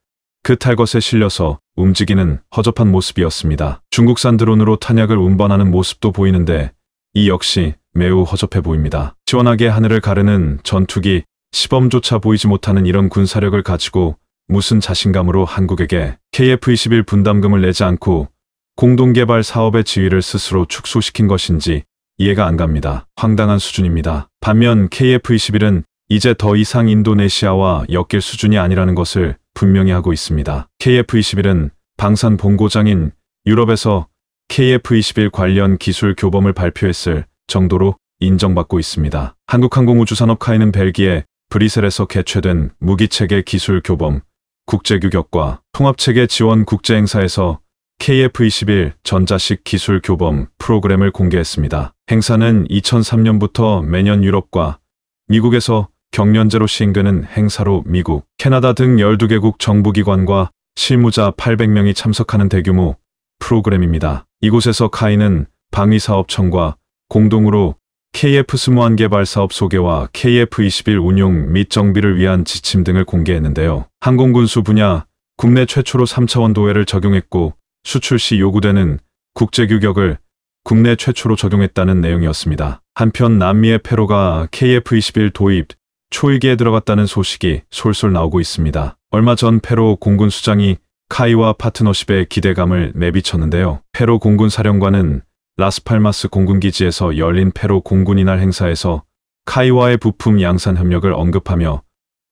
그 탈것에 실려서 움직이는 허접한 모습이었습니다. 중국산 드론으로 탄약을 운반하는 모습도 보이는데 이 역시 매우 허접해 보입니다. 시원하게 하늘을 가르는 전투기 시범조차 보이지 못하는 이런 군사력을 가지고 무슨 자신감으로 한국에게 KF-21 분담금을 내지 않고 공동개발 사업의 지위를 스스로 축소시킨 것인지 이해가 안 갑니다. 황당한 수준입니다. 반면 KF-21은 이제 더 이상 인도네시아와 엮일 수준이 아니라는 것을 분명히 하고 있습니다. KF-21은 방산 본고장인 유럽에서 KF-21 관련 기술 교범을 발표했을 정도로 인정받고 있습니다. 한국항공우주산업카에는 벨기에 브리셀에서 개최된 무기체계 기술 교범, 국제규격과 통합체계 지원 국제행사에서 KF-21 전자식 기술 교범 프로그램을 공개했습니다. 행사는 2003년부터 매년 유럽과 미국에서 경련제로 시행되는 행사로 미국, 캐나다 등 12개국 정부기관과 실무자 800명이 참석하는 대규모 프로그램입니다. 이곳에서 카이는 방위사업청과 공동으로 KF 스무한 개발 사업 소개와 KF-21 운용 및 정비를 위한 지침 등을 공개했는데요. 항공군수 분야 국내 최초로 3차원 도해를 적용했고 수출 시 요구되는 국제 규격을 국내 최초로 적용했다는 내용이었습니다. 한편 남미의 페로가 KF-21 도입, 초일기에 들어갔다는 소식이 솔솔 나오고 있습니다. 얼마 전 페로 공군 수장이 카이와 파트너십의 기대감을 내비쳤는데요. 페로 공군 사령관은 라스팔마스 공군기지에서 열린 페로 공군이날 행사에서 카이와의 부품 양산 협력을 언급하며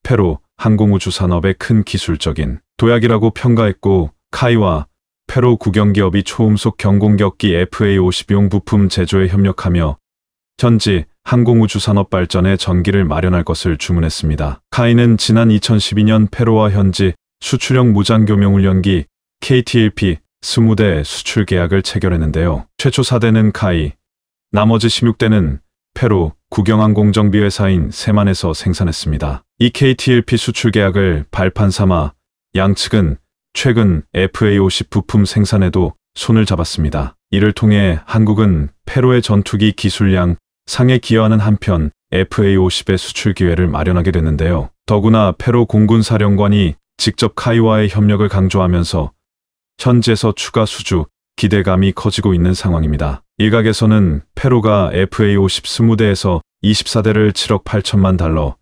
페로 항공우주 산업의 큰 기술적인 도약이라고 평가했고 카이와 페로 구경기업이 초음속 경공격기 FA-50용 부품 제조에 협력하며 현지 항공우주산업 발전에 전기를 마련할 것을 주문했습니다. 카이는 지난 2012년 페로와 현지 수출형 무장교명훈련기 KTLP 20대 수출 계약을 체결했는데요. 최초 4대는 카이, 나머지 16대는 페루 국영항공정비회사인 세만에서 생산했습니다. 이 KTLP 수출 계약을 발판 삼아 양측은 최근 FA50 부품 생산에도 손을 잡았습니다. 이를 통해 한국은 페루의 전투기 기술량 상에 기여하는 한편 FA-50의 수출 기회를 마련하게 됐는데요. 더구나 페로 공군 사령관이 직접 카이와의 협력을 강조하면서 현지에서 추가 수주, 기대감이 커지고 있는 상황입니다. 일각에서는 페로가 FA-50 20대에서 24대를 7억 8천만 달러,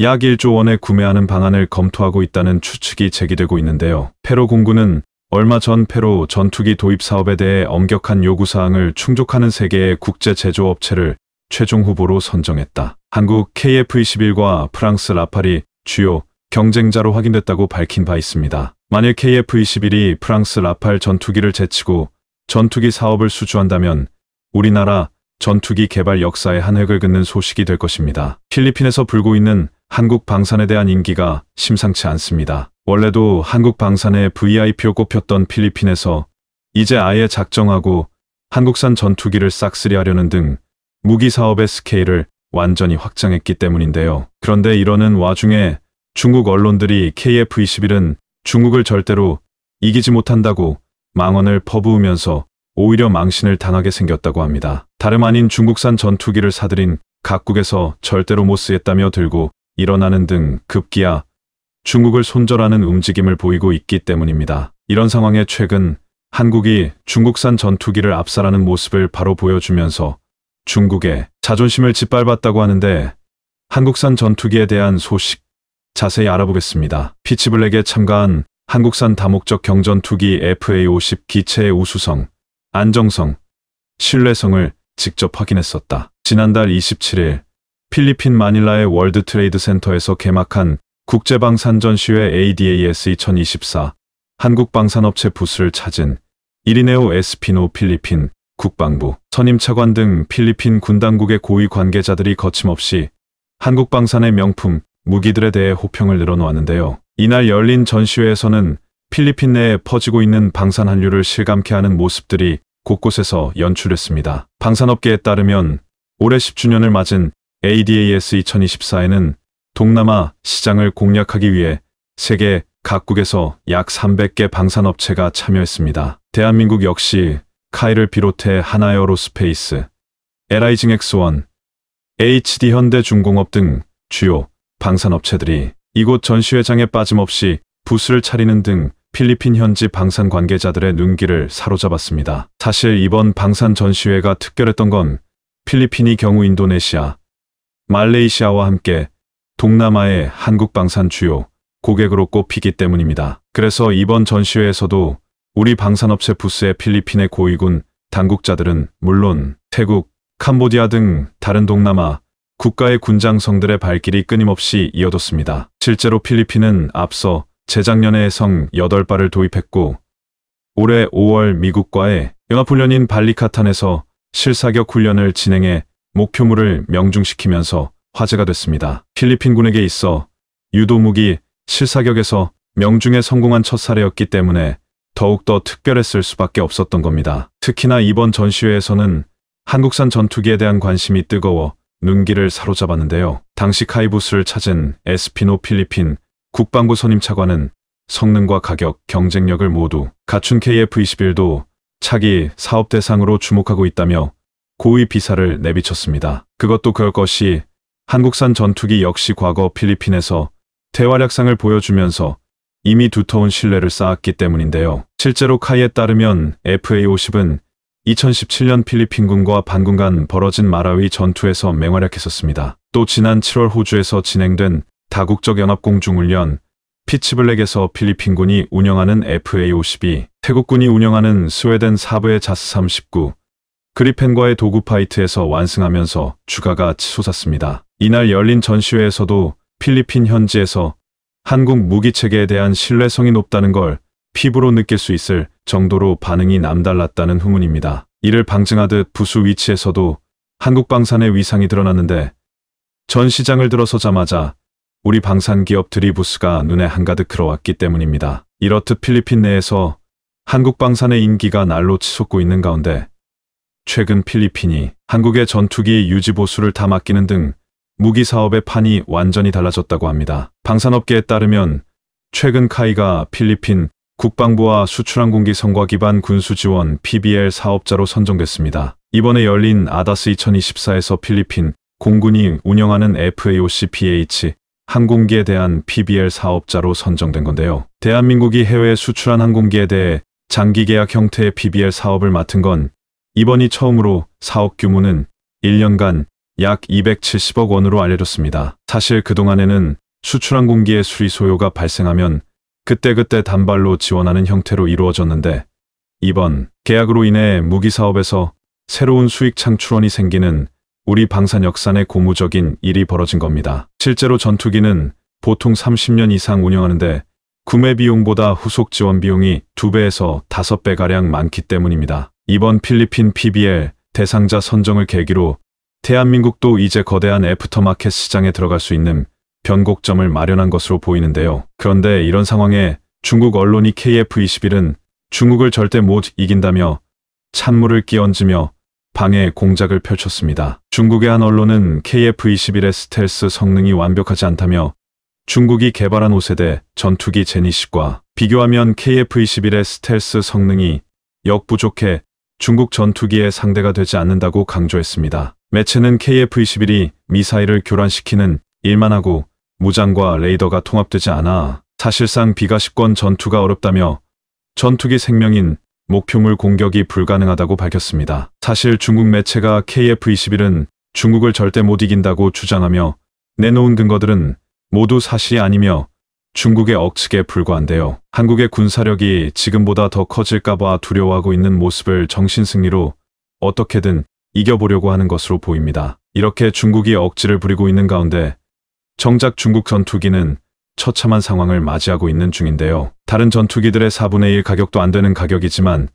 약 1조 원에 구매하는 방안을 검토하고 있다는 추측이 제기되고 있는데요. 페로 공군은 얼마 전 페로 전투기 도입 사업에 대해 엄격한 요구사항을 충족하는 세계의 국제 제조업체를 최종 후보로 선정했다. 한국 KF-21과 프랑스 라팔이 주요 경쟁자로 확인됐다고 밝힌 바 있습니다. 만일 KF-21이 프랑스 라팔 전투기를 제치고 전투기 사업을 수주한다면 우리나라 전투기 개발 역사에 한 획을 긋는 소식이 될 것입니다. 필리핀에서 불고 있는 한국 방산에 대한 인기가 심상치 않습니다. 원래도 한국 방산에 VIP로 꼽혔던 필리핀에서 이제 아예 작정하고 한국산 전투기를 싹쓸이하려는 등 무기 사업의 스케일을 완전히 확장했기 때문인데요. 그런데 이러는 와중에 중국 언론들이 KF-21은 중국을 절대로 이기지 못한다고 망언을 퍼부으면서 오히려 망신을 당하게 생겼다고 합니다. 다름 아닌 중국산 전투기를 사들인 각국에서 절대로 못 쓰겠다며 들고 일어나는 등 급기야 중국을 손절하는 움직임을 보이고 있기 때문입니다. 이런 상황에 최근 한국이 중국산 전투기를 압살하는 모습을 바로 보여주면서 중국의 자존심을 짓밟았다고 하는데 한국산 전투기에 대한 소식 자세히 알아보겠습니다. 피치블랙에 참가한 한국산 다목적 경전투기 FA-50 기체의 우수성, 안정성, 신뢰성을 직접 확인했었다. 지난달 27일 필리핀 마닐라의 월드 트레이드 센터에서 개막한 국제방산전시회 ADAS 2024 한국방산업체 부스를 찾은 이리네오 에스피노 필리핀 국방부, 선임 차관 등 필리핀 군 당국의 고위 관계자들이 거침없이 한국 방산의 명품, 무기들에 대해 호평을 늘어놓았는데요. 이날 열린 전시회에서는 필리핀 내에 퍼지고 있는 방산 한류를 실감케 하는 모습들이 곳곳에서 연출했습니다. 방산업계에 따르면 올해 10주년을 맞은 ADAS 2024에는 동남아 시장을 공략하기 위해 세계 각국에서 약 300개 방산업체가 참여했습니다. 대한민국 역시 카이를 비롯해 하나여로 스페이스, LI증액스원, HD 현대중공업 등 주요 방산업체들이 이곳 전시회장에 빠짐없이 부스를 차리는 등 필리핀 현지 방산 관계자들의 눈길을 사로잡았습니다. 사실 이번 방산 전시회가 특별했던 건 필리핀이 경우 인도네시아, 말레이시아와 함께 동남아의 한국 방산 주요 고객으로 꼽히기 때문입니다. 그래서 이번 전시회에서도 우리 방산업체 부스의 필리핀의 고위군 당국자들은 물론 태국, 캄보디아 등 다른 동남아 국가의 군장성들의 발길이 끊임없이 이어졌습니다. 실제로 필리핀은 앞서 재작년에 성 8발을 도입했고 올해 5월 미국과의 연합훈련인 발리카탄에서 실사격 훈련을 진행해 목표물을 명중시키면서 화제가 됐습니다. 필리핀군에게 있어 유도무기 실사격에서 명중에 성공한 첫 사례였기 때문에 더욱더 특별했을 수밖에 없었던 겁니다. 특히나 이번 전시회에서는 한국산 전투기에 대한 관심이 뜨거워 눈길을 사로잡았는데요. 당시 카이부스를 찾은 에스피노 필리핀 국방부 선임 차관은 성능과 가격, 경쟁력을 모두 갖춘 KF-21도 차기 사업 대상으로 주목하고 있다며 고위 비사를 내비쳤습니다. 그것도 그럴 것이 한국산 전투기 역시 과거 필리핀에서 대활약상을 보여주면서 이미 두터운 신뢰를 쌓았기 때문인데요. 실제로 카이에 따르면 FA-50은 2017년 필리핀군과 반군 간 벌어진 마라위 전투에서 맹활약했었습니다. 또 지난 7월 호주에서 진행된 다국적 연합공중훈련 피치블랙에서 필리핀군이 운영하는 FA-52, 태국군이 운영하는 스웨덴 사브의 자스-39, 그리펜과의 도구 파이트에서 완승하면서 추가가 치솟았습니다. 이날 열린 전시회에서도 필리핀 현지에서 한국 무기체계에 대한 신뢰성이 높다는 걸 피부로 느낄 수 있을 정도로 반응이 남달랐다는 후문입니다. 이를 방증하듯 부수 위치에서도 한국 방산의 위상이 드러났는데 전 시장을 들어서자마자 우리 방산 기업 들이부스가 눈에 한가득 들어왔기 때문입니다. 이렇듯 필리핀 내에서 한국 방산의 인기가 날로 치솟고 있는 가운데 최근 필리핀이 한국의 전투기 유지보수를 다 맡기는 등 무기 사업의 판이 완전히 달라졌다고 합니다. 방산업계에 따르면 최근 카이가 필리핀 국방부와 수출항공기 성과 기반 군수 지원 PBL 사업자로 선정됐습니다. 이번에 열린 아다스 2024에서 필리핀 공군이 운영하는 FAOCPH 항공기에 대한 PBL 사업자로 선정된 건데요. 대한민국이 해외 수출한 항공기에 대해 장기 계약 형태의 PBL 사업을 맡은 건 이번이 처음으로 사업 규모는 1년간 약 270억 원으로 알려졌습니다. 사실 그동안에는 수출항공기의 수리 소요가 발생하면 그때그때 단발로 지원하는 형태로 이루어졌는데 이번 계약으로 인해 무기 사업에서 새로운 수익 창출원이 생기는 우리 방산 역산의 고무적인 일이 벌어진 겁니다. 실제로 전투기는 보통 30년 이상 운영하는데 구매 비용보다 후속 지원 비용이 2배에서 5배가량 많기 때문입니다. 이번 필리핀 PBL 대상자 선정을 계기로 대한민국도 이제 거대한 애프터마켓 시장에 들어갈 수 있는 변곡점을 마련한 것으로 보이는데요. 그런데 이런 상황에 중국 언론이 KF-21은 중국을 절대 못 이긴다며 찬물을 끼얹으며 방해 공작을 펼쳤습니다. 중국의 한 언론은 KF-21의 스텔스 성능이 완벽하지 않다며 중국이 개발한 5세대 전투기 제니식과 비교하면 KF-21의 스텔스 성능이 역부족해 중국 전투기의 상대가 되지 않는다고 강조했습니다. 매체는 KF-21이 미사일을 교란시키는 일만 하고 무장과 레이더가 통합되지 않아 사실상 비가시권 전투가 어렵다며 전투기 생명인 목표물 공격이 불가능하다고 밝혔습니다. 사실 중국 매체가 KF-21은 중국을 절대 못 이긴다고 주장하며 내놓은 근거들은 모두 사실이 아니며 중국의 억측에 불과한데요. 한국의 군사력이 지금보다 더 커질까봐 두려워하고 있는 모습을 정신승리로 어떻게든 이겨보려고 하는 것으로 보입니다. 이렇게 중국이 억지를 부리고 있는 가운데 정작 중국 전투기는 처참한 상황을 맞이하고 있는 중인데요. 다른 전투기들의 4분의 1 가격도 안 되는 가격이지만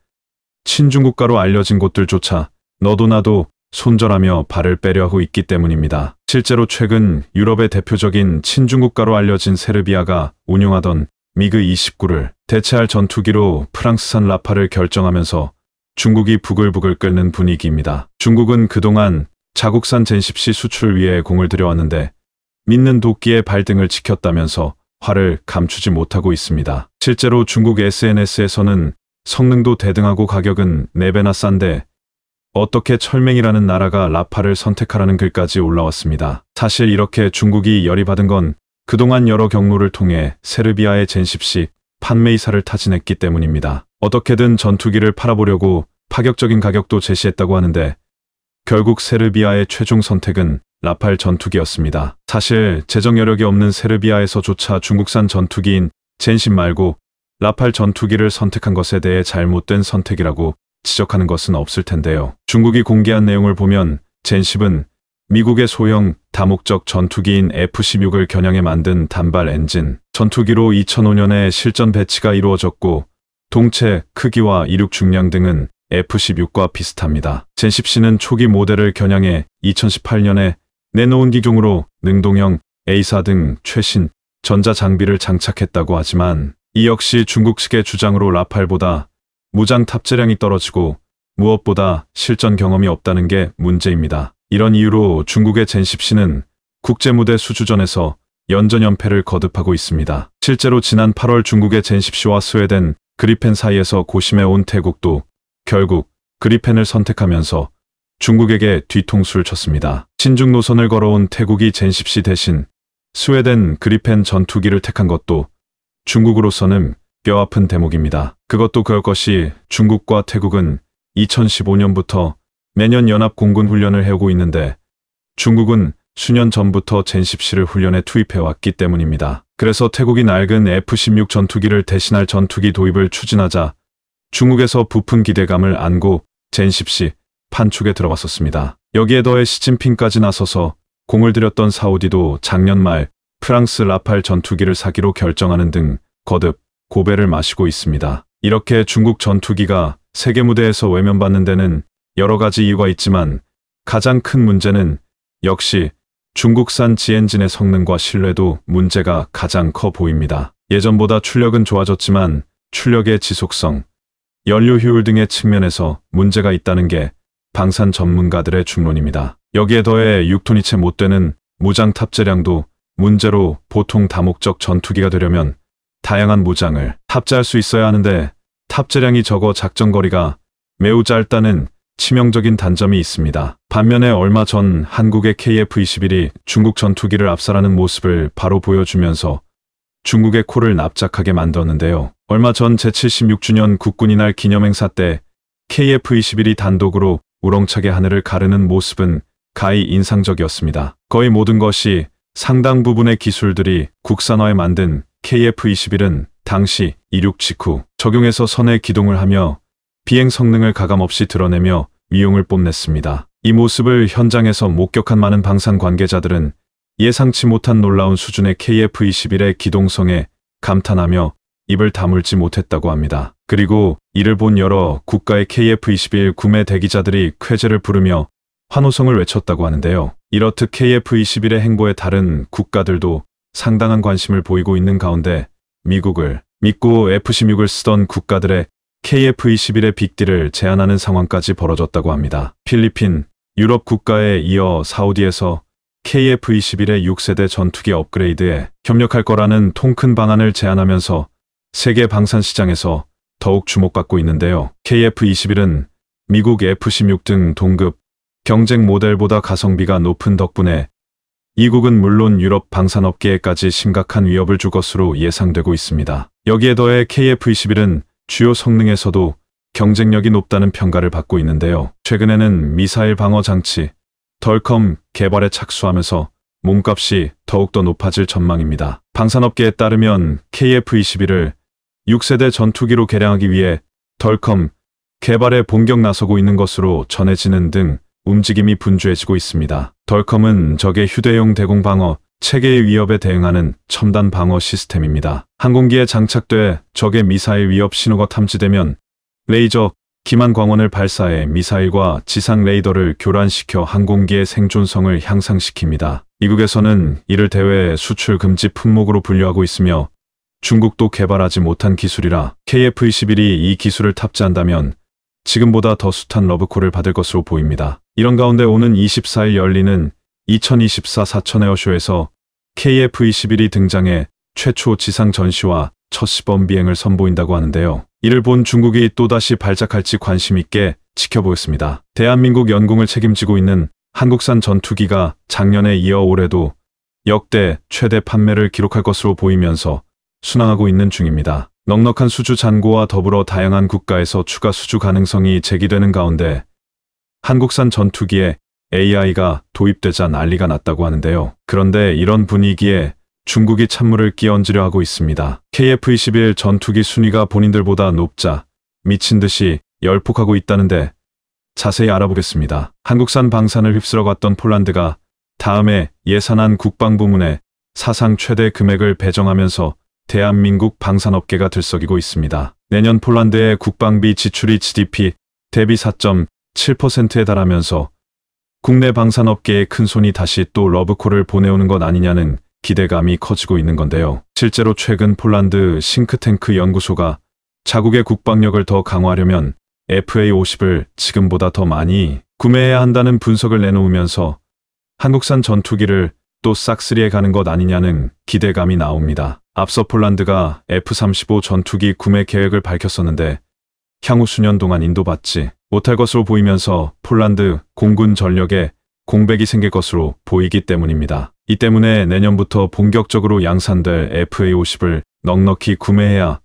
친중국가로 알려진 곳들조차 너도 나도 손절하며 발을 빼려 하고 있기 때문입니다. 실제로 최근 유럽의 대표적인 친중국가로 알려진 세르비아가 운용하던 미그 29를 대체할 전투기로 프랑스산 라파를 결정하면서 중국이 부글부글 끓는 분위기입니다. 중국은 그동안 자국산 젠십시 수출 위에 공을 들여왔는데 믿는 도끼의 발등을 지켰다면서 화를 감추지 못하고 있습니다. 실제로 중국 SNS에서는 성능도 대등하고 가격은 4배나 싼데 어떻게 철맹이라는 나라가 라파를 선택하라는 글까지 올라왔습니다. 사실 이렇게 중국이 열이 받은 건 그동안 여러 경로를 통해 세르비아의 젠십시 판매이사를 타진했기 때문입니다. 어떻게든 전투기를 팔아보려고 파격적인 가격도 제시했다고 하는데 결국 세르비아의 최종 선택은 라팔 전투기였습니다. 사실 재정 여력이 없는 세르비아에서조차 중국산 전투기인 젠신 말고 라팔 전투기를 선택한 것에 대해 잘못된 선택이라고 지적하는 것은 없을 텐데요. 중국이 공개한 내용을 보면 젠십은 미국의 소형 다목적 전투기인 F-16을 겨냥해 만든 단발 엔진 전투기로 2005년에 실전 배치가 이루어졌고 동체, 크기와 이륙 중량 등은 F-16과 비슷합니다. 젠십 씨는 초기 모델을 겨냥해 2018년에 내놓은 기종으로 능동형, a 4등 최신 전자 장비를 장착했다고 하지만 이 역시 중국식의 주장으로 라팔보다 무장 탑재량이 떨어지고 무엇보다 실전 경험이 없다는 게 문제입니다. 이런 이유로 중국의 젠십 씨는 국제무대 수주전에서 연전 연패를 거듭하고 있습니다. 실제로 지난 8월 중국의 젠십 씨와 스웨덴, 그리펜 사이에서 고심해 온 태국도 결국 그리펜을 선택하면서 중국에게 뒤통수를 쳤습니다. 신중 노선을 걸어온 태국이 젠십시 대신 스웨덴 그리펜 전투기를 택한 것도 중국으로서는 뼈아픈 대목입니다. 그것도 그럴 것이 중국과 태국은 2015년부터 매년 연합 공군 훈련을 해오고 있는데 중국은 수년 전부터 젠십시를 훈련에 투입해왔기 때문입니다. 그래서 태국이 낡은 F-16 전투기를 대신할 전투기 도입을 추진하자 중국에서 부푼 기대감을 안고 젠십시 판촉에 들어갔었습니다. 여기에 더해 시진핑까지 나서서 공을 들였던 사우디도 작년 말 프랑스 라팔 전투기를 사기로 결정하는 등 거듭 고배를 마시고 있습니다. 이렇게 중국 전투기가 세계 무대에서 외면받는 데는 여러 가지 이유가 있지만 가장 큰 문제는 역시 중국산 지엔진의 성능과 신뢰도 문제가 가장 커 보입니다. 예전보다 출력은 좋아졌지만 출력의 지속성, 연료 효율 등의 측면에서 문제가 있다는 게 방산 전문가들의 중론입니다. 여기에 더해 6톤이 채 못 되는 무장 탑재량도 문제로 보통 다목적 전투기가 되려면 다양한 무장을 탑재할 수 있어야 하는데 탑재량이 적어 작전거리가 매우 짧다는 치명적인 단점이 있습니다. 반면에 얼마 전 한국의 KF-21이 중국 전투기를 압살하는 모습을 바로 보여주면서 중국의 코를 납작하게 만들었는데요. 얼마 전 제76주년 국군이 날 기념행사 때 KF-21이 단독으로 우렁차게 하늘을 가르는 모습은 가히 인상적이었습니다. 거의 모든 것이 상당 부분의 기술들이 국산화에 만든 KF-21은 당시 이륙 직후 적용해서 선의 기동을 하며 비행 성능을 가감없이 드러내며 미용을 뽐냈습니다. 이 모습을 현장에서 목격한 많은 방산 관계자들은 예상치 못한 놀라운 수준의 KF-21의 기동성에 감탄하며 입을 다물지 못했다고 합니다. 그리고 이를 본 여러 국가의 KF-21 구매 대기자들이 쾌제를 부르며 환호성을 외쳤다고 하는데요. 이렇듯 KF-21의 행보에 다른 국가들도 상당한 관심을 보이고 있는 가운데 미국을 믿고 F-16을 쓰던 국가들의 KF-21의 빅딜을 제안하는 상황까지 벌어졌다고 합니다. 필리핀, 유럽 국가에 이어 사우디에서 KF-21의 6세대 전투기 업그레이드에 협력할 거라는 통큰 방안을 제안하면서 세계 방산 시장에서 더욱 주목받고 있는데요. KF-21은 미국 F-16 등 동급 경쟁 모델보다 가성비가 높은 덕분에 이국은 물론 유럽 방산업계에까지 심각한 위협을 줄 것으로 예상되고 있습니다. 여기에 더해 KF-21은 주요 성능에서도 경쟁력이 높다는 평가를 받고 있는데요. 최근에는 미사일 방어 장치, 덜컴 개발에 착수하면서 몸값이 더욱더 높아질 전망입니다. 방산업계에 따르면 KF-21을 6세대 전투기로 개량하기 위해 덜컴 개발에 본격 나서고 있는 것으로 전해지는 등 움직임이 분주해지고 있습니다. 덜컴은 적의 휴대용 대공방어 체계의 위협에 대응하는 첨단 방어 시스템입니다. 항공기에 장착돼 적의 미사일 위협 신호가 탐지되면 레이저, 기만 광원을 발사해 미사일과 지상 레이더를 교란시켜 항공기의 생존성을 향상시킵니다. 미국에서는 이를 대외 수출 금지 품목으로 분류하고 있으며 중국도 개발하지 못한 기술이라 KF-21이 이 기술을 탑재한다면 지금보다 더 숱한 러브콜을 받을 것으로 보입니다. 이런 가운데 오는 24일 열리는 2024 사천 에어쇼에서 KF-21이 등장해 최초 지상 전시와 첫 시범 비행을 선보인다고 하는데요. 이를 본 중국이 또다시 발작할지 관심 있게 지켜보였습니다. 대한민국 연공을 책임지고 있는 한국산 전투기가 작년에 이어 올해도 역대 최대 판매를 기록할 것으로 보이면서 순항하고 있는 중입니다. 넉넉한 수주 잔고와 더불어 다양한 국가에서 추가 수주 가능성이 제기되는 가운데 한국산 전투기의 AI가 도입되자 난리가 났다고 하는데요. 그런데 이런 분위기에 중국이 찬물을 끼얹으려 하고 있습니다. KF-21 전투기 순위가 본인들보다 높자 미친 듯이 열폭하고 있다는데 자세히 알아보겠습니다. 한국산 방산을 휩쓸어 갔던 폴란드가 다음에 예산안 국방부문에 사상 최대 금액을 배정하면서 대한민국 방산업계가 들썩이고 있습니다. 내년 폴란드의 국방비 지출이 GDP 대비 4.7%에 달하면서 국내 방산업계의 큰손이 다시 또 러브콜을 보내오는 것 아니냐는 기대감이 커지고 있는 건데요. 실제로 최근 폴란드 싱크탱크 연구소가 자국의 국방력을 더 강화하려면 FA50을 지금보다 더 많이 구매해야 한다는 분석을 내놓으면서 한국산 전투기를 또 싹쓸이해 가는 것 아니냐는 기대감이 나옵니다. 앞서 폴란드가 F-35 전투기 구매 계획을 밝혔었는데 향후 수년 동안 인도받지 못할 것으로 보이면서 폴란드 공군 전력에 공백이 생길 것으로 보이기 때문입니다. 이 때문에 내년부터 본격적으로 양산될 FA-50을 넉넉히 구매해야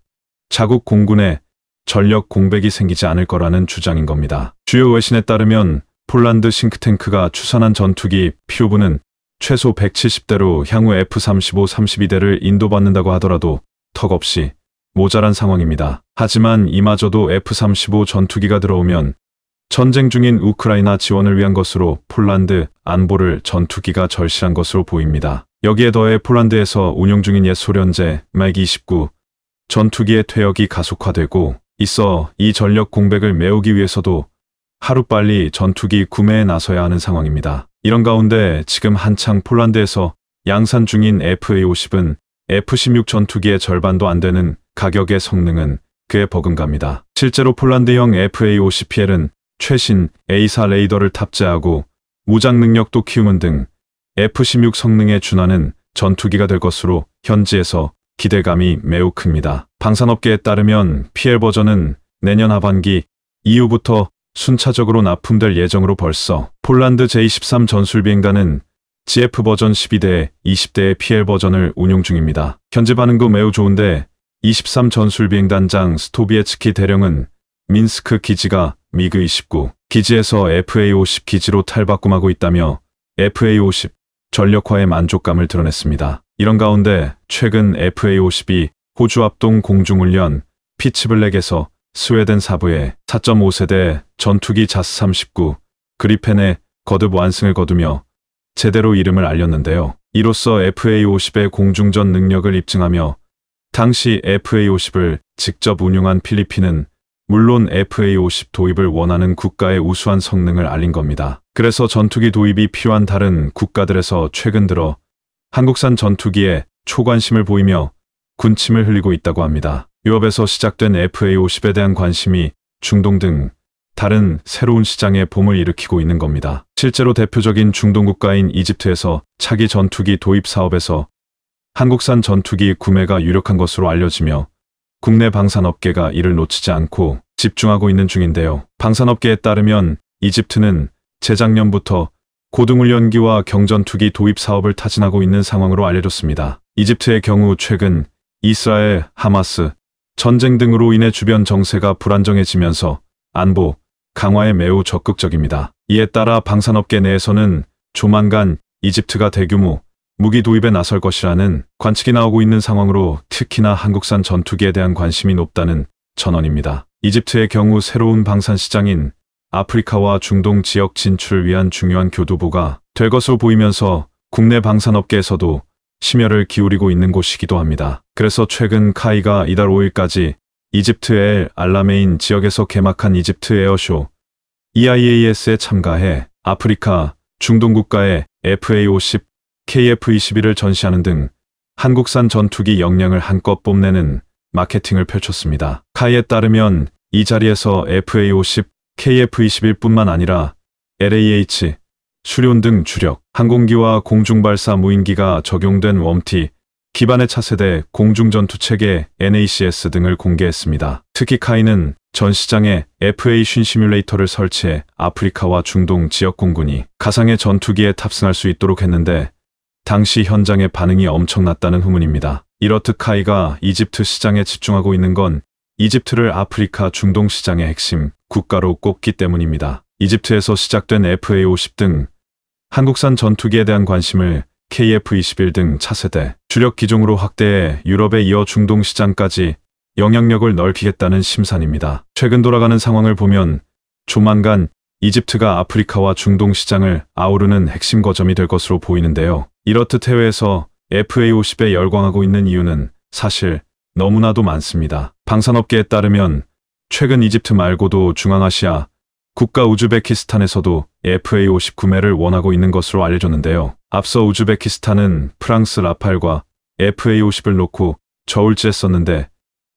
자국 공군에 전력 공백이 생기지 않을 거라는 주장인 겁니다. 주요 외신에 따르면 폴란드 싱크탱크가 추산한 전투기 피오브는 최소 170대로 향후 F-35, 32대를 인도받는다고 하더라도 턱없이 모자란 상황입니다. 하지만 이마저도 F-35 전투기가 들어오면 전쟁 중인 우크라이나 지원을 위한 것으로 폴란드 안보를 전투기가 절실한 것으로 보입니다. 여기에 더해 폴란드에서 운용 중인 옛 소련제 맥29 전투기의 퇴역이 가속화되고 있어 이 전력 공백을 메우기 위해서도 하루빨리 전투기 구매에 나서야 하는 상황입니다. 이런 가운데 지금 한창 폴란드에서 양산 중인 FA-50은 F-16 전투기의 절반도 안 되는 가격의 성능은 꽤 버금갑니다. 실제로 폴란드형 FA50PL은 최신 A4 레이더를 탑재하고 무장 능력도 키우는 등 F-16 성능에 준하는 전투기가 될 것으로 현지에서 기대감이 매우 큽니다. 방산업계에 따르면 PL 버전은 내년 하반기 이후부터 순차적으로 납품될 예정으로 벌써 폴란드 j 1 3 전술비행단은 GF 버전 1 2대 20대의 PL 버전을 운용 중입니다. 현재 반응도 매우 좋은데 23 전술비행단장 스토비에츠키 대령은 민스크 기지가 미그29 기지에서 FA-50 기지로 탈바꿈하고 있다며 FA-50 전력화의 만족감을 드러냈습니다. 이런 가운데 최근 FA-50이 호주 압동 공중훈련 피츠블랙에서 스웨덴 사부에 4.5세대 전투기 자스-39 그리펜에 거듭 완승을 거두며 제대로 이름을 알렸는데요. 이로써 FA-50의 공중전 능력을 입증하며 당시 FA50을 직접 운용한 필리핀은 물론 FA50 도입을 원하는 국가의 우수한 성능을 알린 겁니다. 그래서 전투기 도입이 필요한 다른 국가들에서 최근 들어 한국산 전투기에 초관심을 보이며 군침을 흘리고 있다고 합니다. 유럽에서 시작된 FA50에 대한 관심이 중동 등 다른 새로운 시장의 봄을 일으키고 있는 겁니다. 실제로 대표적인 중동 국가인 이집트에서 차기 전투기 도입 사업에서 한국산 전투기 구매가 유력한 것으로 알려지며 국내 방산업계가 이를 놓치지 않고 집중하고 있는 중인데요. 방산업계에 따르면 이집트는 재작년부터 고등훈련기와 경전투기 도입 사업을 타진하고 있는 상황으로 알려졌습니다. 이집트의 경우 최근 이스라엘, 하마스, 전쟁 등으로 인해 주변 정세가 불안정해지면서 안보, 강화에 매우 적극적입니다. 이에 따라 방산업계 내에서는 조만간 이집트가 대규모 무기 도입에 나설 것이라는 관측이 나오고 있는 상황으로 특히나 한국산 전투기에 대한 관심이 높다는 전언입니다. 이집트의 경우 새로운 방산 시장인 아프리카와 중동 지역 진출을 위한 중요한 교두보가 될 것으로 보이면서 국내 방산업계에서도 심혈을 기울이고 있는 곳이기도 합니다. 그래서 최근 카이가 이달 5일까지 이집트의 알라메인 지역에서 개막한 이집트 에어쇼 EIAS에 참가해 아프리카, 중동 국가의 FAO10 KF-21을 e 전시하는 등 한국산 전투기 역량을 한껏 뽐내는 마케팅을 펼쳤습니다. 카이에 따르면 이 자리에서 FA-50, KF-21뿐만 e 아니라 LAH, 수륜 등 주력, 항공기와 공중발사 무인기가 적용된 웜티, 기반의 차세대 공중전투체계 NACS 등을 공개했습니다. 특히 카이는 전 시장에 FA e 쉰 시뮬레이터를 설치해 아프리카와 중동 지역 공군이 가상의 전투기에 탑승할 수 있도록 했는데 당시 현장의 반응이 엄청났다는 후문입니다. 이렇듯 카이가 이집트 시장에 집중하고 있는 건 이집트를 아프리카 중동 시장의 핵심 국가로 꼽기 때문입니다. 이집트에서 시작된 FA50 등 한국산 전투기에 대한 관심을 KF21 등 차세대 주력 기종으로 확대해 유럽에 이어 중동 시장까지 영향력을 넓히겠다는 심산입니다. 최근 돌아가는 상황을 보면 조만간 이집트가 아프리카와 중동 시장을 아우르는 핵심 거점이 될 것으로 보이는데요. 이렇듯 해외에서 FA50에 열광하고 있는 이유는 사실 너무나도 많습니다. 방산업계에 따르면 최근 이집트 말고도 중앙아시아 국가 우즈베키스탄에서도 FA50 구매를 원하고 있는 것으로 알려졌는데요. 앞서 우즈베키스탄은 프랑스 라팔과 FA50을 놓고 저울질했었는데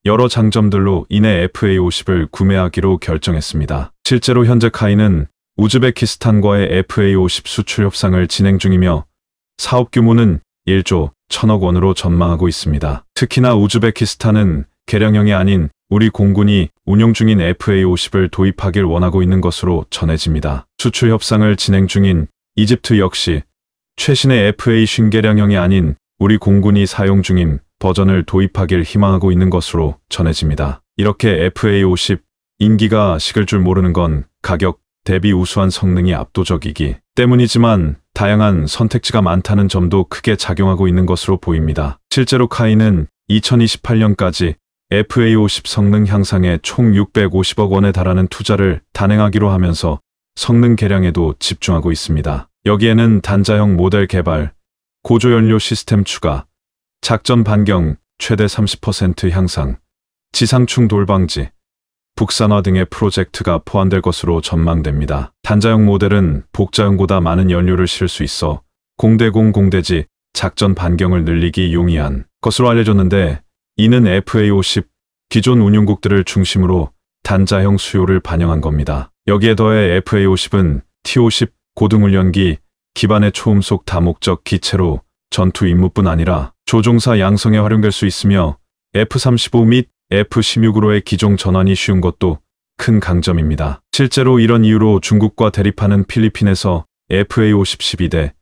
여러 장점들로 인해 FA50을 구매하기로 결정했습니다. 실제로 현재 카이는 우즈베키스탄과의 FA50 수출 협상을 진행 중이며 사업 규모는 1조 1000억 원으로 전망하고 있습니다. 특히나 우즈베키스탄은 개량형이 아닌 우리 공군이 운용 중인 FA50을 도입하길 원하고 있는 것으로 전해집니다. 수출 협상을 진행 중인 이집트 역시 최신의 FA 신개량형이 아닌 우리 공군이 사용 중인 버전을 도입하길 희망하고 있는 것으로 전해집니다. 이렇게 FA50 인기가 식을 줄 모르는 건 가격 대비 우수한 성능이 압도적이기 때문이지만 다양한 선택지가 많다는 점도 크게 작용하고 있는 것으로 보입니다. 실제로 카이는 2028년까지 FA50 성능 향상에 총 650억 원에 달하는 투자를 단행하기로 하면서 성능 개량에도 집중하고 있습니다. 여기에는 단자형 모델 개발, 고조연료 시스템 추가, 작전 반경 최대 30% 향상, 지상충 돌방지, 북산화 등의 프로젝트가 포함될 것으로 전망됩니다. 단자형 모델은 복자형보다 많은 연료를 실을 수 있어 공대공 공대지 작전 반경을 늘리기 용이한 것으로 알려졌는데 이는 FA50 기존 운용국들을 중심으로 단자형 수요를 반영한 겁니다. 여기에 더해 FA50은 T50 고등훈련기 기반의 초음속 다목적 기체로 전투 임무뿐 아니라 조종사 양성에 활용될 수 있으며 F-35 및 F-16으로의 기종 전환이 쉬운 것도 큰 강점입니다. 실제로 이런 이유로 중국과 대립하는 필리핀에서 FA-50 12대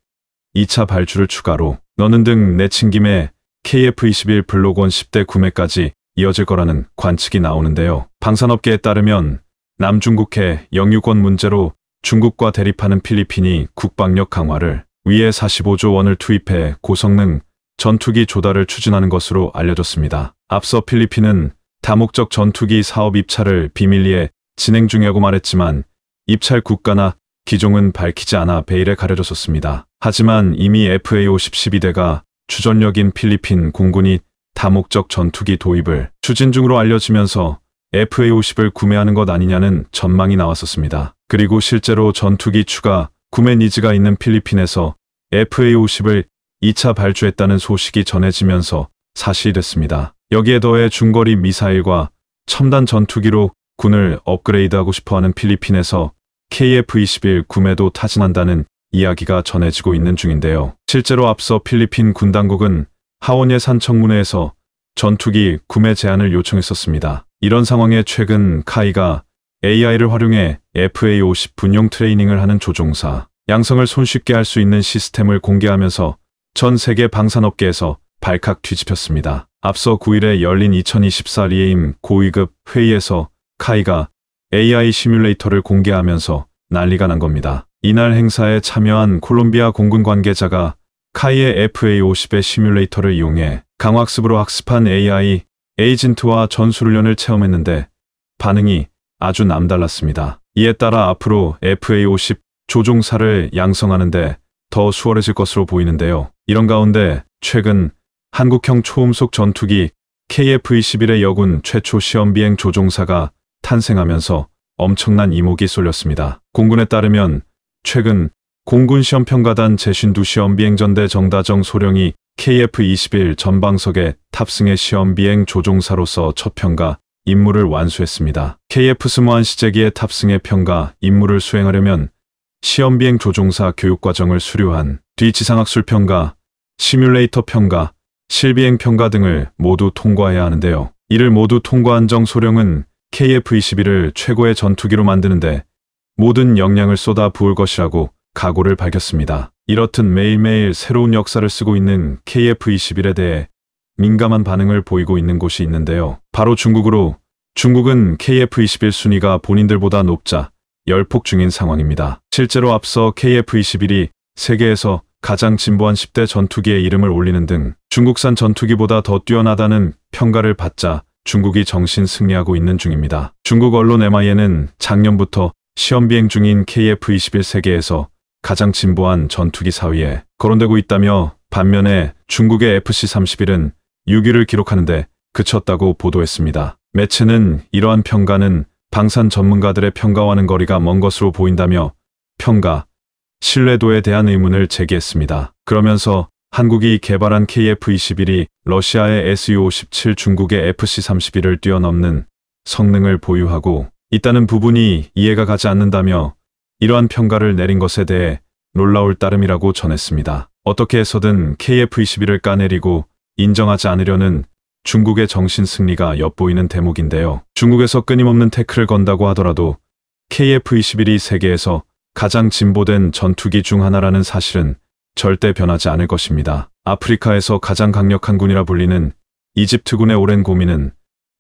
2차 발주를 추가로 너는등 내친 김에 KF-21 블록원 10대 구매까지 이어질 거라는 관측이 나오는데요. 방산업계에 따르면 남중국해 영유권 문제로 중국과 대립하는 필리핀이 국방력 강화를 위해 45조 원을 투입해 고성능 전투기 조달을 추진하는 것으로 알려졌습니다. 앞서 필리핀은 다목적 전투기 사업 입찰을 비밀리에 진행 중이라고 말했지만 입찰 국가나 기종은 밝히지 않아 베일에 가려졌었습니다. 하지만 이미 FA-50 12대가 주전력인 필리핀 공군이 다목적 전투기 도입을 추진 중으로 알려지면서 FA-50을 구매하는 것 아니냐는 전망이 나왔었습니다. 그리고 실제로 전투기 추가 구매 니즈가 있는 필리핀에서 FA-50을 2차 발주했다는 소식이 전해지면서 사실이 됐습니다. 여기에 더해 중거리 미사일과 첨단 전투기로 군을 업그레이드하고 싶어하는 필리핀에서 KF-21 구매도 타진한다는 이야기가 전해지고 있는 중인데요. 실제로 앞서 필리핀 군 당국은 하원 예산 청문회에서 전투기 구매 제한을 요청했었습니다. 이런 상황에 최근 카이가 AI를 활용해 FA-50 분용 트레이닝을 하는 조종사, 양성을 손쉽게 할 수 있는 시스템을 공개하면서 전 세계 방산업계에서 발칵 뒤집혔습니다. 앞서 9일에 열린 2024 리에임 고위급 회의에서 카이가 AI 시뮬레이터를 공개하면서 난리가 난 겁니다. 이날 행사에 참여한 콜롬비아 공군 관계자가 카이의 FA-50의 시뮬레이터를 이용해 강학습으로 학습한 AI 에이진트와 전술훈련을 체험했는데 반응이 아주 남달랐습니다. 이에 따라 앞으로 FA-50 조종사를 양성하는데 더 수월해질 것으로 보이는데요. 이런 가운데 최근 한국형 초음속 전투기 KF-21의 여군 최초 시험비행 조종사가 탄생하면서 엄청난 이목이 쏠렸습니다. 공군에 따르면 최근 공군 시험평가단 제신두 시험비행전대 정다정 소령이 KF-21 전방석의 탑승의 시험비행 조종사로서 첫 평가 임무를 완수했습니다. KF 2 1 시제기의 탑승의 평가 임무를 수행하려면 시험비행 조종사 교육과정을 수료한 뒤 지상학술 평가 시뮬레이터 평가, 실비행 평가 등을 모두 통과해야 하는데요. 이를 모두 통과한 정 소령은 KF-21을 최고의 전투기로 만드는데 모든 역량을 쏟아 부을 것이라고 각오를 밝혔습니다. 이렇듯 매일매일 새로운 역사를 쓰고 있는 KF-21에 대해 민감한 반응을 보이고 있는 곳이 있는데요. 바로 중국으로 중국은 KF-21 순위가 본인들보다 높자 열폭 중인 상황입니다. 실제로 앞서 KF-21이 세계에서 가장 진보한 10대 전투기의 이름을 올리는 등 중국산 전투기보다 더 뛰어나다는 평가를 받자 중국이 정신 승리하고 있는 중입니다. 중국 언론 MIA는 작년부터 시험 비행 중인 KF-21 세계에서 가장 진보한 전투기 사위에 거론되고 있다며 반면에 중국의 FC-31은 6위를 기록하는데 그쳤다고 보도했습니다. 매체는 이러한 평가는 방산 전문가들의 평가와는 거리가 먼 것으로 보인다며 평가, 신뢰도에 대한 의문을 제기했습니다. 그러면서 한국이 개발한 KF-21이 러시아의 SU-57 중국의 FC-31을 뛰어넘는 성능을 보유하고 있다는 부분이 이해가 가지 않는다며 이러한 평가를 내린 것에 대해 놀라울 따름이라고 전했습니다. 어떻게 해서든 KF-21을 까내리고 인정하지 않으려는 중국의 정신 승리가 엿보이는 대목인데요. 중국에서 끊임없는 태클을 건다고 하더라도 KF-21이 세계에서 가장 진보된 전투기 중 하나라는 사실은 절대 변하지 않을 것입니다. 아프리카에서 가장 강력한 군이라 불리는 이집트군의 오랜 고민은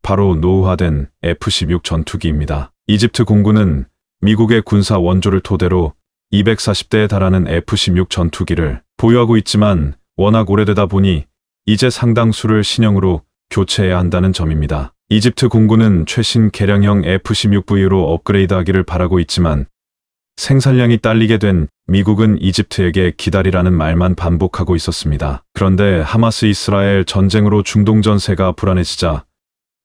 바로 노후화된 F-16 전투기입니다. 이집트 공군은 미국의 군사 원조를 토대로 240대에 달하는 F-16 전투기를 보유하고 있지만 워낙 오래되다 보니 이제 상당수를 신형으로 교체해야 한다는 점입니다. 이집트 공군은 최신 개량형 F-16V로 업그레이드하기를 바라고 있지만 생산량이 딸리게 된 미국은 이집트에게 기다리라는 말만 반복하고 있었습니다. 그런데 하마스 이스라엘 전쟁으로 중동 전세가 불안해지자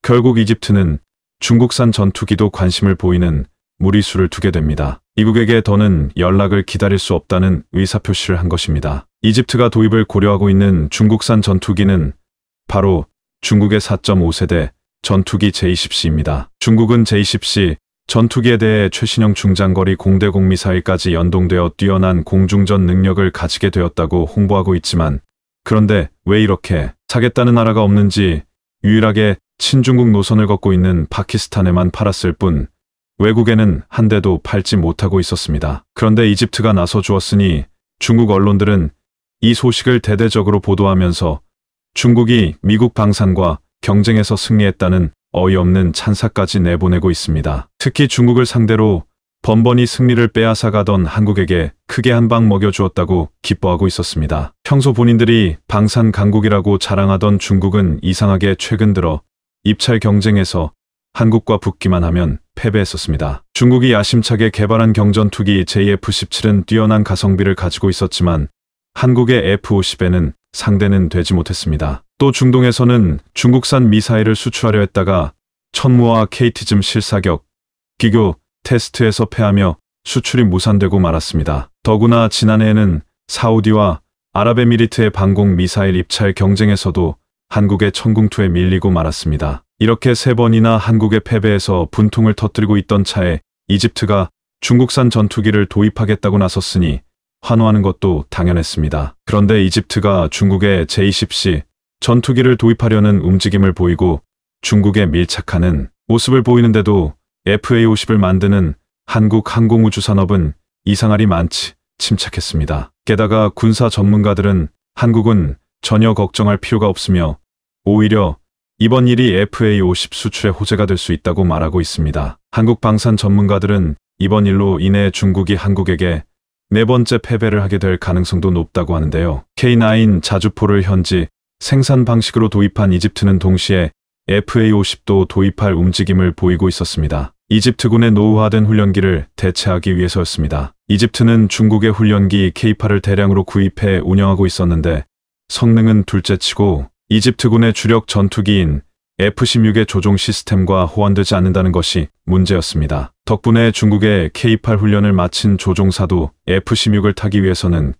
결국 이집트는 중국산 전투기도 관심을 보이는 무리수를 두게 됩니다. 미국에게 더는 연락을 기다릴 수 없다는 의사표시를 한 것입니다. 이집트가 도입을 고려하고 있는 중국산 전투기는 바로 중국의 4.5세대 전투기 j 2 0 c 입니다 중국은 j 2 0 c 전투기에 대해 최신형 중장거리 공대공 미사일까지 연동되어 뛰어난 공중전 능력을 가지게 되었다고 홍보하고 있지만 그런데 왜 이렇게 사겠다는 나라가 없는지 유일하게 친중국 노선을 걷고 있는 파키스탄에만 팔았을 뿐 외국에는 한 대도 팔지 못하고 있었습니다. 그런데 이집트가 나서 주었으니 중국 언론들은 이 소식을 대대적으로 보도하면서 중국이 미국 방산과 경쟁에서 승리했다는 어이없는 찬사까지 내보내고 있습니다. 특히 중국을 상대로 번번이 승리를 빼앗아가던 한국에게 크게 한 방 먹여주었다고 기뻐하고 있었습니다. 평소 본인들이 방산 강국이라고 자랑하던 중국은 이상하게 최근 들어 입찰 경쟁에서 한국과 붙기만 하면 패배했었습니다. 중국이 야심차게 개발한 경전투기 JF-17은 뛰어난 가성비를 가지고 있었지만 한국의 F-50에는 상대는 되지 못했습니다. 또 중동에서는 중국산 미사일을 수출하려 했다가 천무와 k t 즘 실사격, 기교, 테스트에서 패하며 수출이 무산되고 말았습니다. 더구나 지난해에는 사우디와 아랍에미리트의 방공 미사일 입찰 경쟁에서도 한국의 천궁투에 밀리고 말았습니다. 이렇게 세 번이나 한국의 패배에서 분통을 터뜨리고 있던 차에 이집트가 중국산 전투기를 도입하겠다고 나섰으니 환호하는 것도 당연했습니다. 그런데 이집트가 중국의 제20C 전투기를 도입하려는 움직임을 보이고 중국에 밀착하는 모습을 보이는데도 FA-50을 만드는 한국 항공우주산업은 이상할이 많지 침착했습니다. 게다가 군사 전문가들은 한국은 전혀 걱정할 필요가 없으며 오히려 이번 일이 FA-50 수출의 호재가 될 수 있다고 말하고 있습니다. 한국 방산 전문가들은 이번 일로 인해 중국이 한국에게 네 번째 패배를 하게 될 가능성도 높다고 하는데요. K9 자주포를 현지 생산 방식으로 도입한 이집트는 동시에 FA-50도 도입할 움직임을 보이고 있었습니다. 이집트군의 노후화된 훈련기를 대체하기 위해서였습니다. 이집트는 중국의 훈련기 K8을 대량으로 구입해 운영하고 있었는데 성능은 둘째치고 이집트군의 주력 전투기인 F-16의 조종 시스템과 호환되지 않는다는 것이 문제였습니다. 덕분에 중국의 K8 훈련을 마친 조종사도 F-16을 타기 위해서는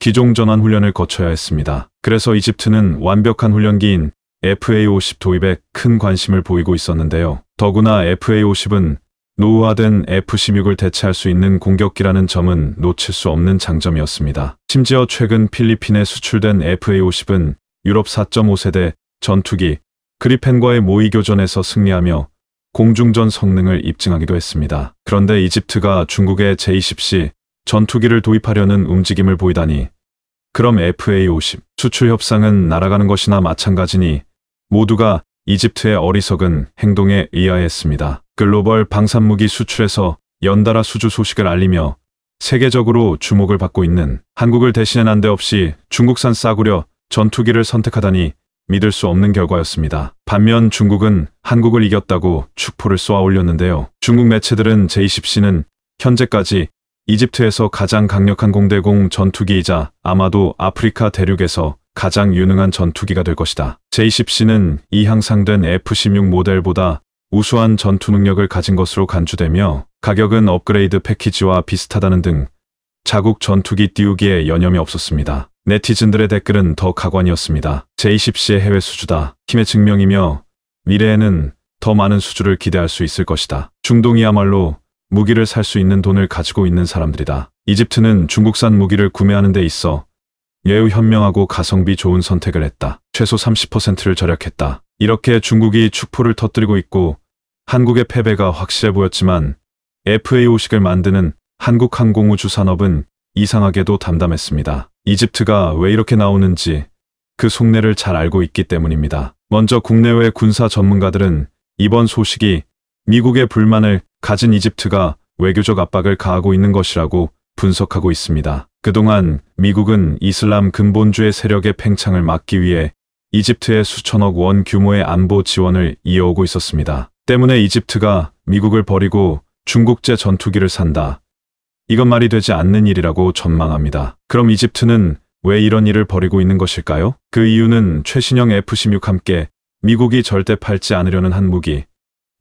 기종 전환 훈련을 거쳐야 했습니다. 그래서 이집트는 완벽한 훈련기인 FA50 도입에 큰 관심을 보이고 있었는데요. 더구나 FA50은 노후화된 F-16을 대체할 수 있는 공격기라는 점은 놓칠 수 없는 장점이었습니다. 심지어 최근 필리핀에 수출된 FA-50은 유럽 4.5세대 전투기 그리펜과의 모의교전에서 승리하며 공중전 성능을 입증하기도 했습니다. 그런데 이집트가 중국의 j 2 0 c 전투기를 도입하려는 움직임을 보이다니 그럼 FA50 수출 협상은 날아가는 것이나 마찬가지니 모두가 이집트의 어리석은 행동에 의아했습니다. 글로벌 방산무기 수출에서 연달아 수주 소식을 알리며 세계적으로 주목을 받고 있는 한국을 대신해 난데없이 중국산 싸구려 전투기를 선택하다니 믿을 수 없는 결과였습니다. 반면 중국은 한국을 이겼다고 축포를 쏘아 올렸는데요. 중국 매체들은 제20C는 현재까지 이집트에서 가장 강력한 공대공 전투기이자 아마도 아프리카 대륙에서 가장 유능한 전투기가 될 것이다. J-10C는 이 향상된 F-16 모델보다 우수한 전투 능력을 가진 것으로 간주되며 가격은 업그레이드 패키지와 비슷하다는 등 자국 전투기 띄우기에 여념이 없었습니다. 네티즌들의 댓글은 더 가관이었습니다. J-10C의 해외 수주다. 힘의 증명이며 미래에는 더 많은 수주를 기대할 수 있을 것이다. 중동이야말로 무기를 살 수 있는 돈을 가지고 있는 사람들이다. 이집트는 중국산 무기를 구매하는 데 있어 매우 현명하고 가성비 좋은 선택을 했다. 최소 30%를 절약했다. 이렇게 중국이 축포를 터뜨리고 있고 한국의 패배가 확실해 보였지만 FA50을 만드는 한국항공우주 산업은 이상하게도 담담했습니다. 이집트가 왜 이렇게 나오는지 그 속내를 잘 알고 있기 때문입니다. 먼저 국내외 군사 전문가들은 이번 소식이 미국의 불만을 가진 이집트가 외교적 압박을 가하고 있는 것이라고 분석하고 있습니다. 그동안 미국은 이슬람 근본주의 세력의 팽창을 막기 위해 이집트의 수천억 원 규모의 안보 지원을 이어오고 있었습니다. 때문에 이집트가 미국을 버리고 중국제 전투기를 산다. 이건 말이 되지 않는 일이라고 전망합니다. 그럼 이집트는 왜 이런 일을 벌이고 있는 것일까요? 그 이유는 최신형 F-16 함께 미국이 절대 팔지 않으려는 한 무기,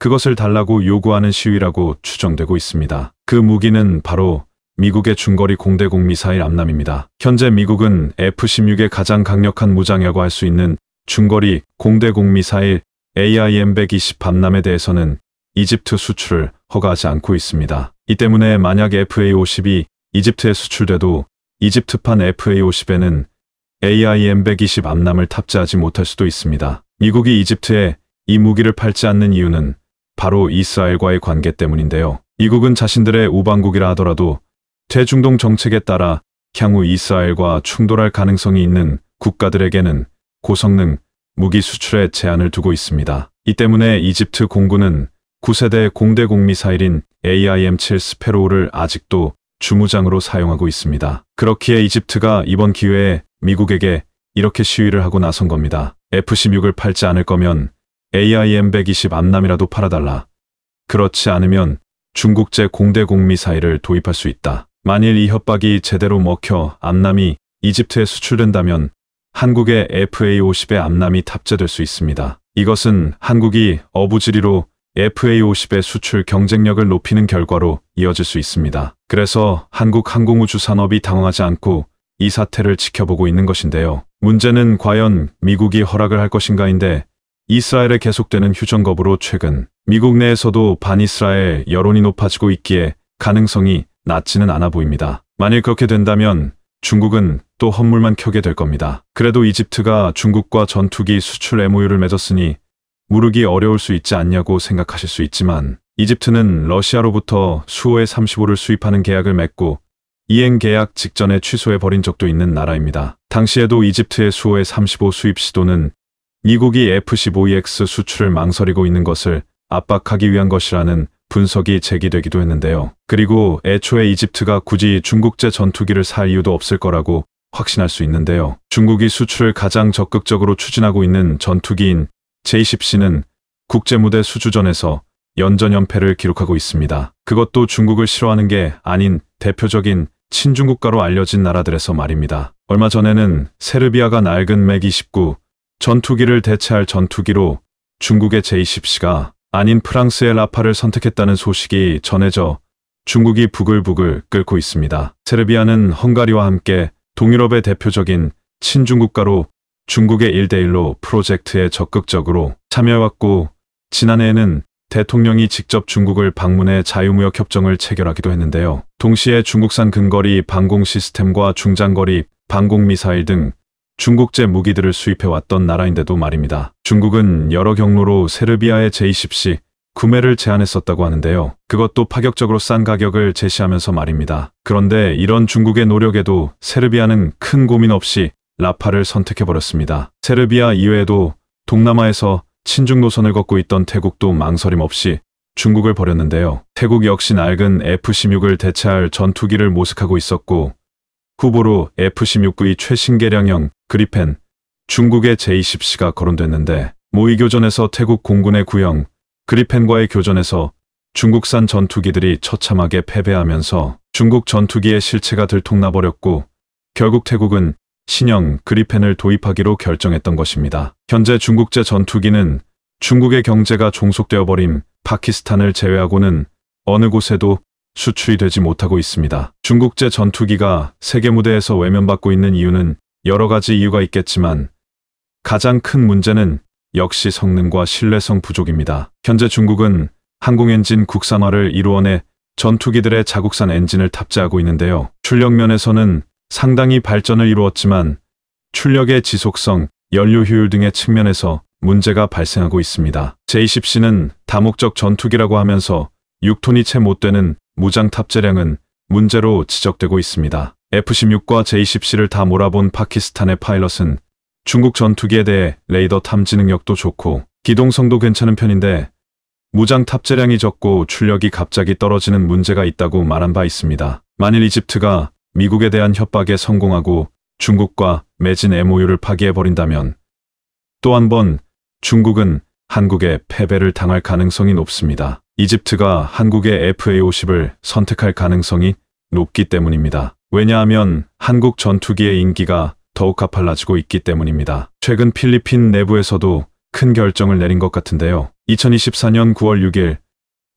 그것을 달라고 요구하는 시위라고 추정되고 있습니다. 그 무기는 바로 미국의 중거리 공대공 미사일 암남입니다 현재 미국은 F-16의 가장 강력한 무장이라고 할 수 있는 중거리 공대공 미사일 AIM-120 암남에 대해서는 이집트 수출을 허가하지 않고 있습니다. 이 때문에 만약 FA-50이 이집트에 수출돼도 이집트판 FA-50에는 AIM-120 암남을 탑재하지 못할 수도 있습니다. 미국이 이집트에 이 무기를 팔지 않는 이유는 바로 이스라엘과의 관계 때문인데요. 이국은 자신들의 우방국이라 하더라도 대중동 정책에 따라 향후 이스라엘과 충돌할 가능성이 있는 국가들에게는 고성능 무기 수출에 제한을 두고 있습니다. 이 때문에 이집트 공군은 9세대 공대공 미사일인 AIM-7 스페로우를 아직도 주무장으로 사용하고 있습니다. 그렇기에 이집트가 이번 기회에 미국에게 이렇게 시위를 하고 나선 겁니다. F-16을 팔지 않을 거면 AIM 120 안남이라도 팔아달라. 그렇지 않으면 중국제 공대공 미사일을 도입할 수 있다. 만일 이 협박이 제대로 먹혀 암남이 이집트에 수출된다면 한국의 FA50의 암남이 탑재될 수 있습니다. 이것은 한국이 어부지리로 FA50의 수출 경쟁력을 높이는 결과로 이어질 수 있습니다. 그래서 한국 항공우주 산업이 당황하지 않고 이 사태를 지켜보고 있는 것인데요. 문제는 과연 미국이 허락을 할 것인가인데 이스라엘의 계속되는 휴전거부로 최근 미국 내에서도 반이스라엘 여론이 높아지고 있기에 가능성이 낮지는 않아 보입니다. 만일 그렇게 된다면 중국은 또 헛물만 켜게 될 겁니다. 그래도 이집트가 중국과 전투기 수출 MOU를 맺었으니 무르기 어려울 수 있지 않냐고 생각하실 수 있지만 이집트는 러시아로부터 수호의 35를 수입하는 계약을 맺고 이행 계약 직전에 취소해버린 적도 있는 나라입니다. 당시에도 이집트의 수호의 35 수입 시도는 미국이 F-15EX 수출을 망설이고 있는 것을 압박하기 위한 것이라는 분석이 제기되기도 했는데요. 그리고 애초에 이집트가 굳이 중국제 전투기를 살 이유도 없을 거라고 확신할 수 있는데요. 중국이 수출을 가장 적극적으로 추진하고 있는 전투기인 J-10C는 국제무대 수주전에서 연전 연패를 기록하고 있습니다. 그것도 중국을 싫어하는 게 아닌 대표적인 친중국가로 알려진 나라들에서 말입니다. 얼마 전에는 세르비아가 낡은 맥 29, 전투기를 대체할 전투기로 중국의 제2 0시가 아닌 프랑스의 라파를 선택했다는 소식이 전해져 중국이 부글부글 끓고 있습니다. 세르비아는 헝가리와 함께 동유럽의 대표적인 친중국가로 중국의 1대1로 프로젝트에 적극적으로 참여해왔고 지난해에는 대통령이 직접 중국을 방문해 자유무역 협정을 체결하기도 했는데요. 동시에 중국산 근거리 방공 시스템과 중장거리 방공미사일 등 중국제 무기들을 수입해왔던 나라인데도 말입니다. 중국은 여러 경로로 세르비아의 제20시 구매를 제안했었다고 하는데요. 그것도 파격적으로 싼 가격을 제시하면서 말입니다. 그런데 이런 중국의 노력에도 세르비아는 큰 고민 없이 라파를 선택해버렸습니다. 세르비아 이외에도 동남아에서 친중 노선을 걷고 있던 태국도 망설임 없이 중국을 버렸는데요. 태국 역시 낡은 F-16을 대체할 전투기를 모색하고 있었고 후보로 f 1 6의 최신 개량형 그리펜 중국의 j 2 0 c 가 거론됐는데 모의 교전에서 태국 공군의 구형 그리펜과의 교전에서 중국산 전투기들이 처참하게 패배하면서 중국 전투기의 실체가 들통나버렸고 결국 태국은 신형 그리펜을 도입하기로 결정했던 것입니다. 현재 중국제 전투기는 중국의 경제가 종속되어 버린 파키스탄을 제외하고는 어느 곳에도 수출이 되지 못하고 있습니다. 중국제 전투기가 세계 무대에서 외면받고 있는 이유는 여러 가지 이유가 있겠지만 가장 큰 문제는 역시 성능과 신뢰성 부족입니다. 현재 중국은 항공엔진 국산화를 이루어내 전투기들의 자국산 엔진을 탑재하고 있는데요. 출력 면에서는 상당히 발전을 이루었지만 출력의 지속성, 연료 효율 등의 측면에서 문제가 발생하고 있습니다. j 2 0 c 는 다목적 전투기라고 하면서 6톤이 채 못 되는 무장 탑재량은 문제로 지적되고 있습니다. F-16과 J-10C를 다 몰아본 파키스탄의 파일럿은 중국 전투기에 대해 레이더 탐지 능력도 좋고 기동성도 괜찮은 편인데 무장 탑재량이 적고 출력이 갑자기 떨어지는 문제가 있다고 말한 바 있습니다. 만일 이집트가 미국에 대한 협박에 성공하고 중국과 매진 MOU를 파기해버린다면 또 한 번 중국은 한국에 패배를 당할 가능성이 높습니다. 이집트가 한국의 FA50을 선택할 가능성이 높기 때문입니다. 왜냐하면 한국 전투기의 인기가 더욱 가팔라지고 있기 때문입니다. 최근 필리핀 내부에서도 큰 결정을 내린 것 같은데요. 2024년 9월 6일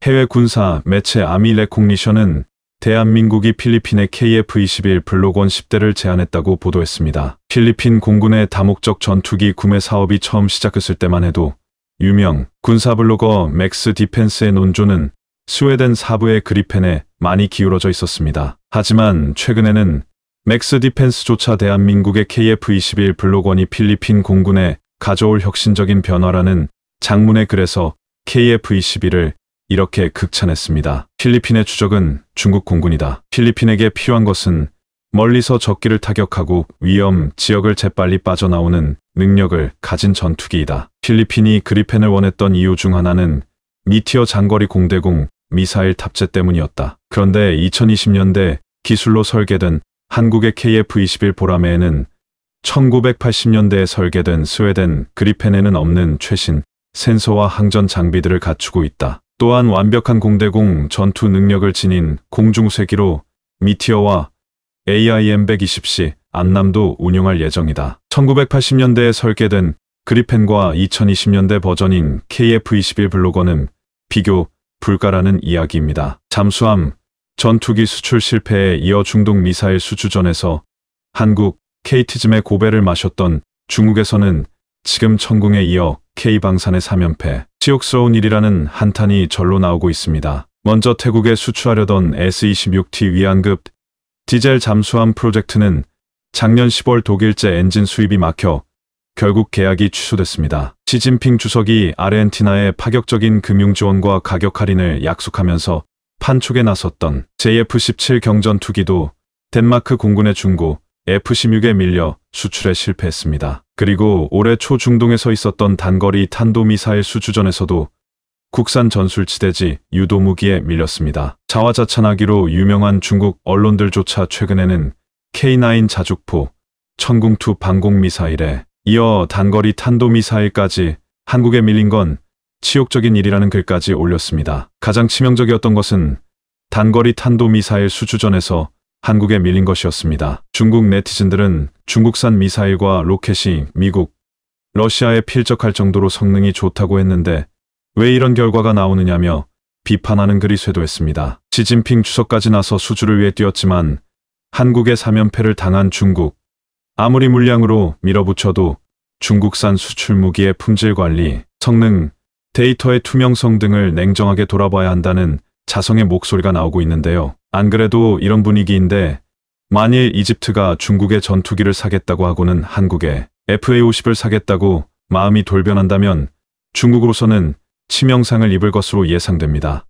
해외 군사 매체 아미 레콩리션은 대한민국이 필리핀의 KF-21 블록원 10대를 제안했다고 보도했습니다. 필리핀 공군의 다목적 전투기 구매 사업이 처음 시작했을 때만 해도 유명 군사블로거 맥스 디펜스의 논조는 스웨덴 사부의 그리펜에 많이 기울어져 있었습니다. 하지만 최근에는 맥스 디펜스조차 대한민국의 KF-21 블록원이 필리핀 공군에 가져올 혁신적인 변화라는 장문의 글에서 KF-21을 이렇게 극찬했습니다. 필리핀의 추적은 중국 공군이다. 필리핀에게 필요한 것은 멀리서 적기를 타격하고 위험 지역을 재빨리 빠져나오는 능력을 가진 전투기이다. 필리핀이 그리펜을 원했던 이유 중 하나는 미티어 장거리 공대공 미사일 탑재 때문이었다. 그런데 2020년대 기술로 설계된 한국의 KF-21 보라매에는 1980년대에 설계된 스웨덴 그리펜에는 없는 최신 센서와 항전 장비들을 갖추고 있다. 또한 완벽한 공대공 전투 능력을 지닌 공중세기로 미티어와 AIM-120C 안남도 운용할 예정이다. 1980년대에 설계된 그리펜과 2020년대 버전인 KF-21 블로거는 비교 불가라는 이야기입니다. 잠수함, 전투기 수출 실패에 이어 중동 미사일 수주전에서 한국 KT즘의 고배를 마셨던 중국에서는 지금 천궁에 이어 K방산의 3연패, 치욕스러운 일이라는 한탄이 절로 나오고 있습니다. 먼저 태국에 수출하려던 S-26T 위안급 디젤 잠수함 프로젝트는 작년 10월 독일제 엔진 수입이 막혀 결국 계약이 취소됐습니다. 시진핑 주석이 아르헨티나의 파격적인 금융 지원과 가격 할인을 약속하면서 판촉에 나섰던 JF-17 경전 투기도 덴마크 공군의 중고 F-16에 밀려 수출에 실패했습니다. 그리고 올해 초 중동에서 있었던 단거리 탄도미사일 수주전에서도 국산 전술치대지 유도무기에 밀렸습니다. 자화자찬하기로 유명한 중국 언론들조차 최근에는 K9 자주포, 천궁2 방공미사일에 이어 단거리 탄도미사일까지 한국에 밀린 건 치욕적인 일이라는 글까지 올렸습니다. 가장 치명적이었던 것은 단거리 탄도미사일 수주전에서 한국에 밀린 것이었습니다. 중국 네티즌들은 중국산 미사일과 로켓이 미국, 러시아에 필적할 정도로 성능이 좋다고 했는데 왜 이런 결과가 나오느냐며 비판하는 글이 쇄도했습니다. 시진핑 주석까지 나서 수주를 위해 뛰었지만 한국의 사면패를 당한 중국. 아무리 물량으로 밀어붙여도 중국산 수출 무기의 품질 관리, 성능, 데이터의 투명성 등을 냉정하게 돌아봐야 한다는 자성의 목소리가 나오고 있는데요. 안 그래도 이런 분위기인데 만일 이집트가 중국의 전투기를 사겠다고 하고는 한국에 FA-50을 사겠다고 마음이 돌변한다면 중국으로서는 치명상을 입을 것으로 예상됩니다.